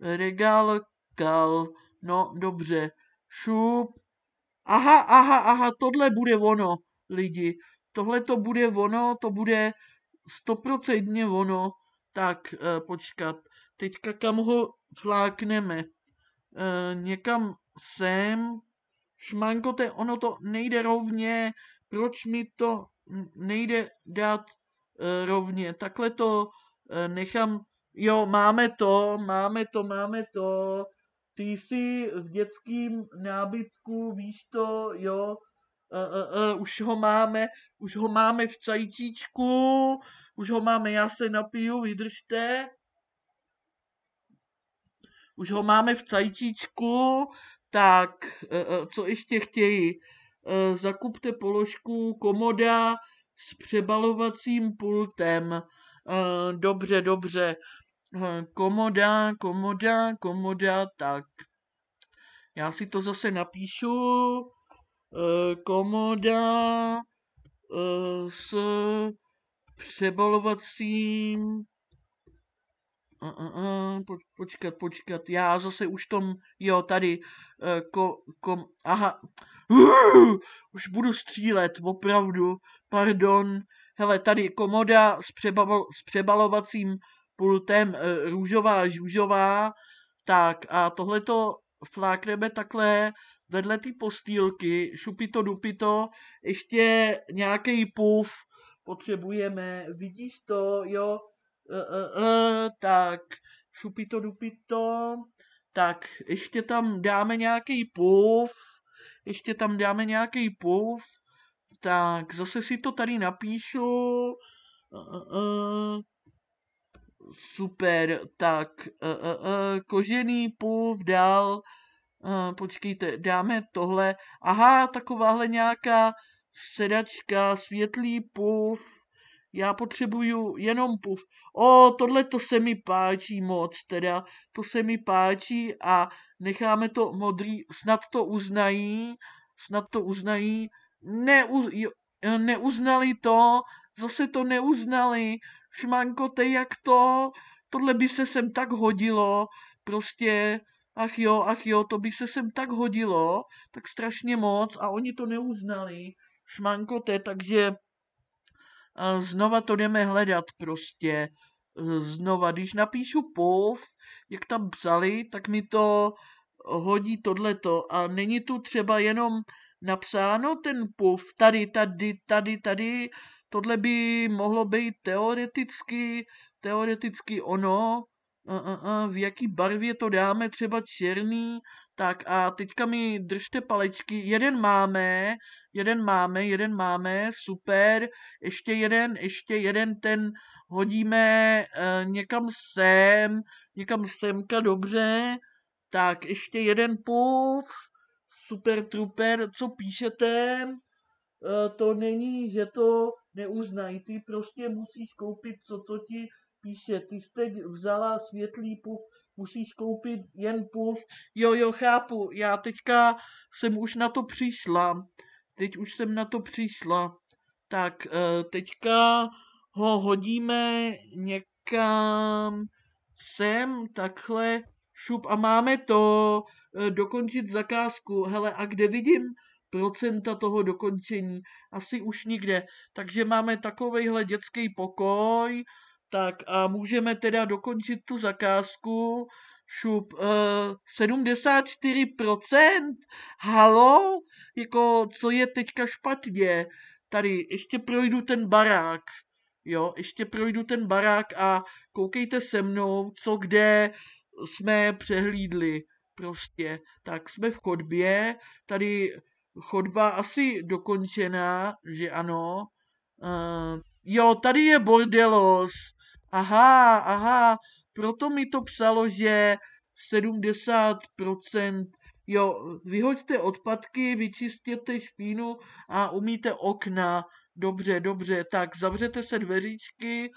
Regál kal. No, dobře. Šup. Aha, aha, aha, tohle bude ono, lidi. Tohle to bude ono, to bude stoprocentně ono. Tak, počkat. Teďka kam ho flákneme e, někam sem, šmankote, ono to nejde rovně, proč mi to nejde dát e, rovně, takhle to e, nechám, jo, máme to, máme to, máme to, ty jsi v dětském nábytku, víš to, jo, e, e, e, už ho máme, už ho máme v cajtíčku, už ho máme, já se napiju, vydržte už ho máme v cajtíčku, tak e, e, co ještě chtějí? E, zakupte položku komoda s přebalovacím pultem. Dobře, dobře. Komoda, komoda, komoda, tak. Já si to zase napíšu. Komoda s přebalovacím uh, uh, po, počkat, počkat, já zase už tom, jo, tady, uh, ko, kom, aha, uh, už budu střílet, opravdu, pardon, hele, tady komoda s, přebalo, s přebalovacím pultem uh, růžová, žůžová, tak a tohleto flákneme takhle vedle ty postýlky, šupito, dupito, ještě nějaký puf potřebujeme, vidíš to, jo, uh, uh, tak šupito dupito, tak ještě tam dáme nějaký pův, ještě tam dáme nějaký pův, tak zase si to tady napíšu, uh, uh, super, tak uh, uh, uh, kožený pův dál, uh, počkejte, dáme tohle, aha, takováhle nějaká sedačka, světlý puff, já potřebuju jenom puf. O, tohle to se mi páčí moc, teda to se mi páčí a necháme to modrý, snad to uznají, snad to uznají, Neu, neuznali to, zase to neuznali, šmanko, te jak to, tohle by se sem tak hodilo, prostě, ach jo, ach jo, to by se sem tak hodilo, tak strašně moc a oni to neuznali, šmanko, te, takže a znova to jdeme hledat prostě. Znova, když napíšu pov, jak tam psali, tak mi to hodí tohleto a není tu třeba jenom napsáno ten pov tady, tady, tady, tady, tohle by mohlo být teoreticky, teoreticky ono, a, a, a, v jaký barvě to dáme, třeba černý, tak a teďka mi držte palečky, jeden máme, jeden máme, jeden máme, super, ještě jeden, ještě jeden, ten hodíme e, někam sem, někam semka, dobře, tak ještě jeden puf, super truper, co píšete, e, to není, že to neuznají, ty prostě musíš koupit, co to ti píše, ty jsi teď vzala světlý puf, musíš koupit jen puf, jo jo chápu, já teďka jsem už na to přišla, teď už jsem na to přišla. Tak, eh, teďka ho hodíme někam sem, takhle, šup a máme to, eh, dokončit zakázku. Hele, a kde vidím procenta toho dokončení? Asi už nikde. Takže máme takovejhle dětský pokoj, tak a můžeme teda dokončit tu zakázku šup uh, eh, 74%, halo, jako co je teďka špatně, tady ještě projdu ten barák, jo, ještě projdu ten barák a koukejte se mnou, co kde jsme přehlídli, prostě, tak jsme v chodbě, tady chodba asi dokončená, že ano, uh, jo, tady je bordelos, aha, aha, proto mi to psalo, že 70%, jo, vyhoďte odpadky, vyčistěte špínu a umíte okna. Dobře, dobře, tak zavřete se dveříčky, e,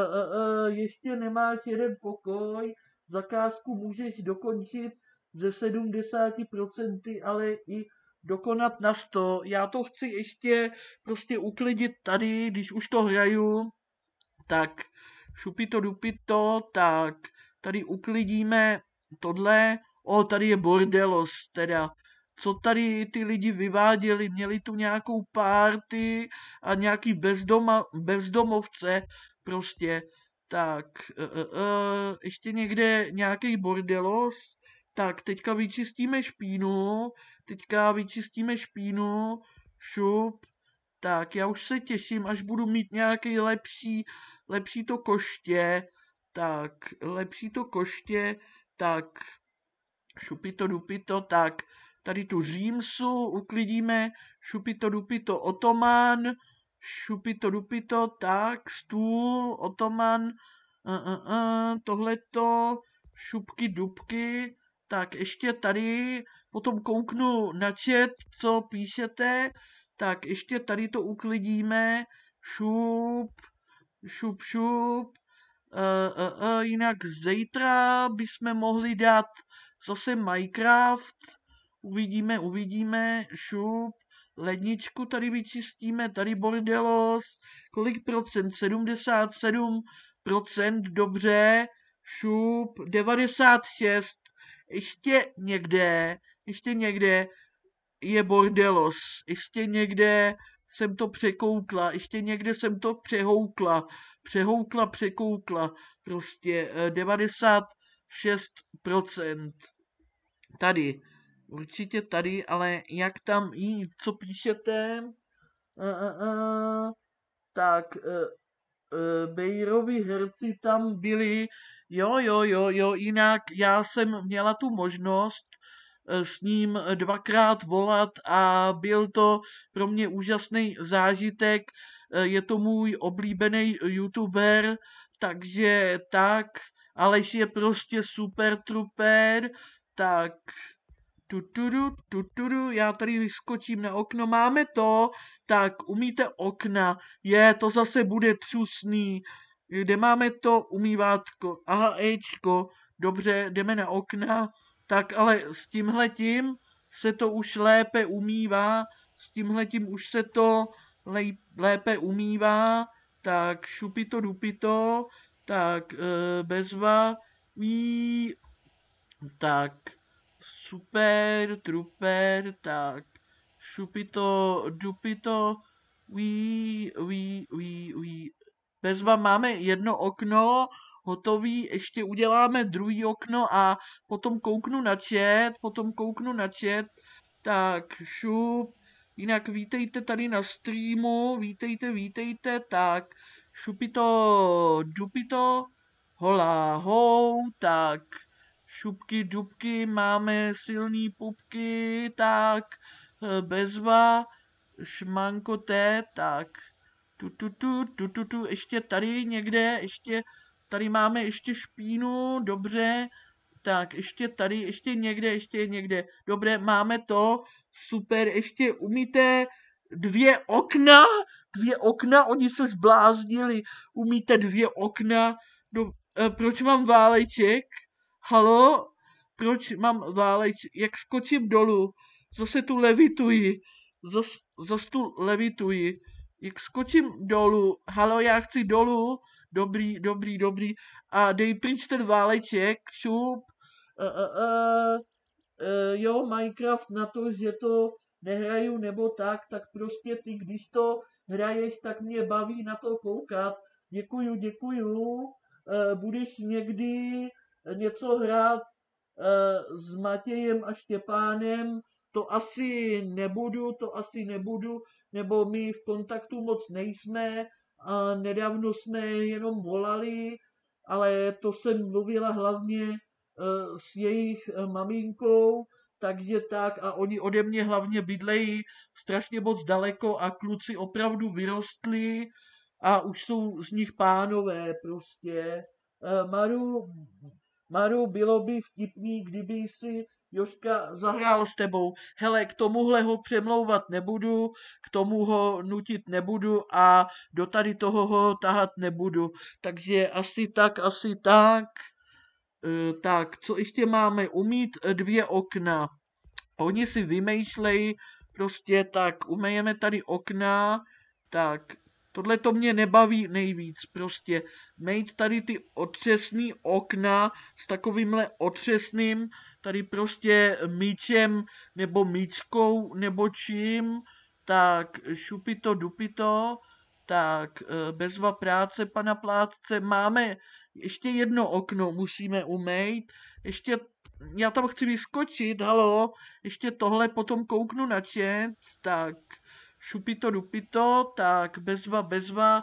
e, e ještě nemáš jeden pokoj, zakázku můžeš dokončit ze 70%, ale i dokonat na 100. Já to chci ještě prostě uklidit tady, když už to hraju, tak šupito dupito, tak tady uklidíme tohle, o, tady je bordelos teda, co tady ty lidi vyváděli, měli tu nějakou párty a nějaký bezdoma, bezdomovce prostě, tak e, e, e ještě někde nějaký bordelos, tak teďka vyčistíme špínu, teďka vyčistíme špínu, šup, tak já už se těším, až budu mít nějaký lepší lepší to koště, tak lepší to koště, tak šupito dupito, tak tady tu římsu uklidíme, šupito dupito otomán, šupito dupito, tak stůl, otoman, uh, uh, uh, tohleto, šupky dubky, tak ještě tady, potom kouknu na čet, co píšete, tak ještě tady to uklidíme, šup, šup, šup. Uh, uh, uh, jinak zítra bychom mohli dát zase Minecraft. Uvidíme, uvidíme, šup. Ledničku tady vyčistíme, tady bordelos. Kolik procent? 77 procent, dobře. Šup, 96. Ještě někde, ještě někde je bordelos. Ještě někde jsem to překoukla, ještě někde jsem to přehoukla, přehoukla, překoukla, prostě 96%. Eh, tady, určitě tady, ale jak tam jít, co píšete? Uh, uh, uh. Tak, Bejrovi herci tam byli, jo, jo, jo, jo, jinak já jsem měla tu možnost Eh, s ním eh, dvakrát volat a byl to pro mě úžasný zážitek. Eh, je to můj oblíbený youtuber, takže tak, Aleš je prostě super truper, tak tuturu, tuturu, já tady vyskočím na okno, máme to, tak umíte okna, je, to zase bude třusný, kde máme to umývátko, aha, Ečko, dobře, jdeme na okna, tak ale s tímhletím se to už lépe umývá, s tímhletím už se to lépe umývá, tak šupito dupito, tak e, bezva, ví, tak super, truper, tak šupito dupito, ví, ví, ví, ví. Bezva máme jedno okno, hotový, ještě uděláme druhý okno a potom kouknu na chat, potom kouknu na chat, tak šup, jinak vítejte tady na streamu, vítejte, vítejte, tak šupito, dupito, hola, hou, tak šupky, dubky, máme silný pupky, tak eh, bezva, šmanko tak tu, tu, tu, tu, tu, tu, ještě tady někde, ještě Tady máme ještě špínu, dobře. Tak, ještě tady, ještě někde, ještě někde. Dobré, máme to. Super, ještě umíte dvě okna. Dvě okna, oni se zbláznili. Umíte dvě okna. Do, e, proč mám váleček? Halo? Proč mám váleček? Jak skočím dolů? Zase tu levituji. Zas, zas tu levituji. Jak skočím dolů? Halo, já chci dolů dobrý, dobrý, dobrý. A dej pryč ten váleček, šup. Uh, uh, uh, uh, jo, Minecraft na to, že to nehraju nebo tak, tak prostě ty, když to hraješ, tak mě baví na to koukat. Děkuju, děkuju. Uh, budeš někdy něco hrát uh, s Matějem a Štěpánem, to asi nebudu, to asi nebudu, nebo my v kontaktu moc nejsme, a nedávno jsme jenom volali, ale to jsem mluvila hlavně e, s jejich e, maminkou, takže tak a oni ode mě hlavně bydlejí strašně moc daleko a kluci opravdu vyrostli a už jsou z nich pánové prostě. E, Maru, Maru bylo by vtipný, kdyby si Joška zahrál s tebou, hele, k tomuhle ho přemlouvat nebudu, k tomu ho nutit nebudu a do tady toho ho tahat nebudu. Takže asi tak, asi tak. E, tak, co ještě máme? Umít dvě okna. Oni si vymýšlejí, prostě tak, umejeme tady okna, tak, tohle to mě nebaví nejvíc, prostě, mít tady ty otřesný okna s takovýmhle otřesným, tady prostě míčem nebo míčkou nebo čím, tak šupito dupito, tak eh, bezva práce pana plátce. Máme ještě jedno okno, musíme umejt. Ještě, já tam chci vyskočit, halo, ještě tohle potom kouknu na čet, tak šupito dupito, tak bezva bezva,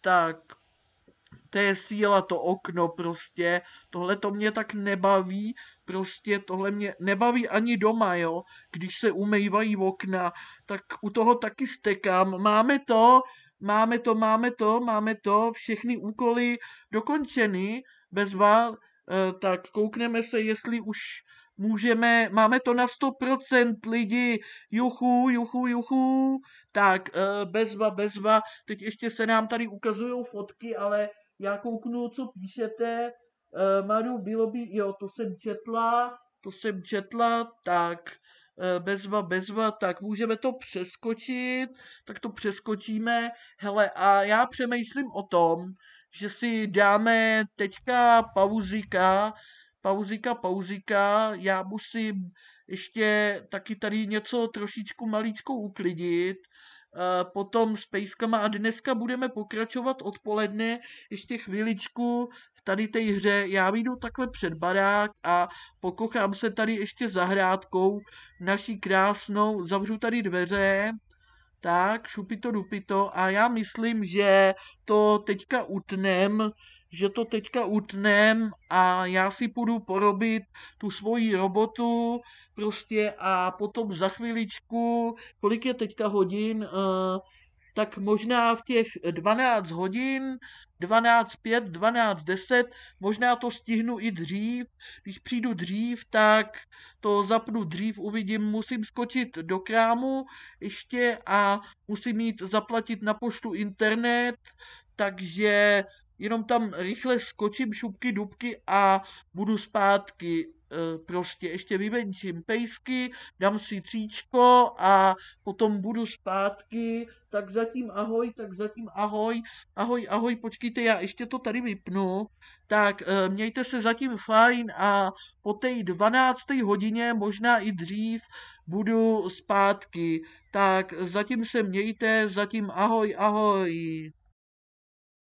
tak to je síla to okno prostě, tohle to mě tak nebaví, Prostě tohle mě nebaví ani doma, jo. Když se umývají okna, tak u toho taky stekám. Máme to, máme to, máme to, máme to, všechny úkoly dokončeny, bez vás, eh, tak koukneme se, jestli už můžeme, máme to na 100% lidi, juchu, juchu, juchu, tak eh, bezva, bezva, teď ještě se nám tady ukazují fotky, ale já kouknu, co píšete, E, Maru, bylo by, jo, to jsem četla, to jsem četla, tak eh, bezva, bezva, tak můžeme to přeskočit, tak to přeskočíme. Hele, a já přemýšlím o tom, že si dáme teďka pauzíka, pauzíka, pauzíka, já musím ještě taky tady něco trošičku maličko uklidit, Eh, potom s pejskama a dneska budeme pokračovat odpoledne ještě chviličku v tady té hře. Já vyjdu takhle před barák a pokochám se tady ještě zahrádkou naší krásnou, zavřu tady dveře, tak, šupito dupito a já myslím, že to teďka utnem, že to teďka utnem a já si půjdu porobit tu svoji robotu, prostě a potom za chvíličku kolik je teďka hodin, eh, tak možná v těch 12 hodin, 12.5, 12.10, možná to stihnu i dřív. Když přijdu dřív, tak to zapnu dřív, uvidím, musím skočit do krámu ještě a musím mít zaplatit na poštu internet, takže jenom tam rychle skočím šupky dubky a budu zpátky. E, prostě ještě vyvenčím pejsky, dám si tříčko a potom budu zpátky, tak zatím ahoj, tak zatím ahoj, ahoj, ahoj, počkejte, já ještě to tady vypnu, tak e, mějte se zatím fajn a po té 12. hodině, možná i dřív, budu zpátky, tak zatím se mějte, zatím ahoj, ahoj.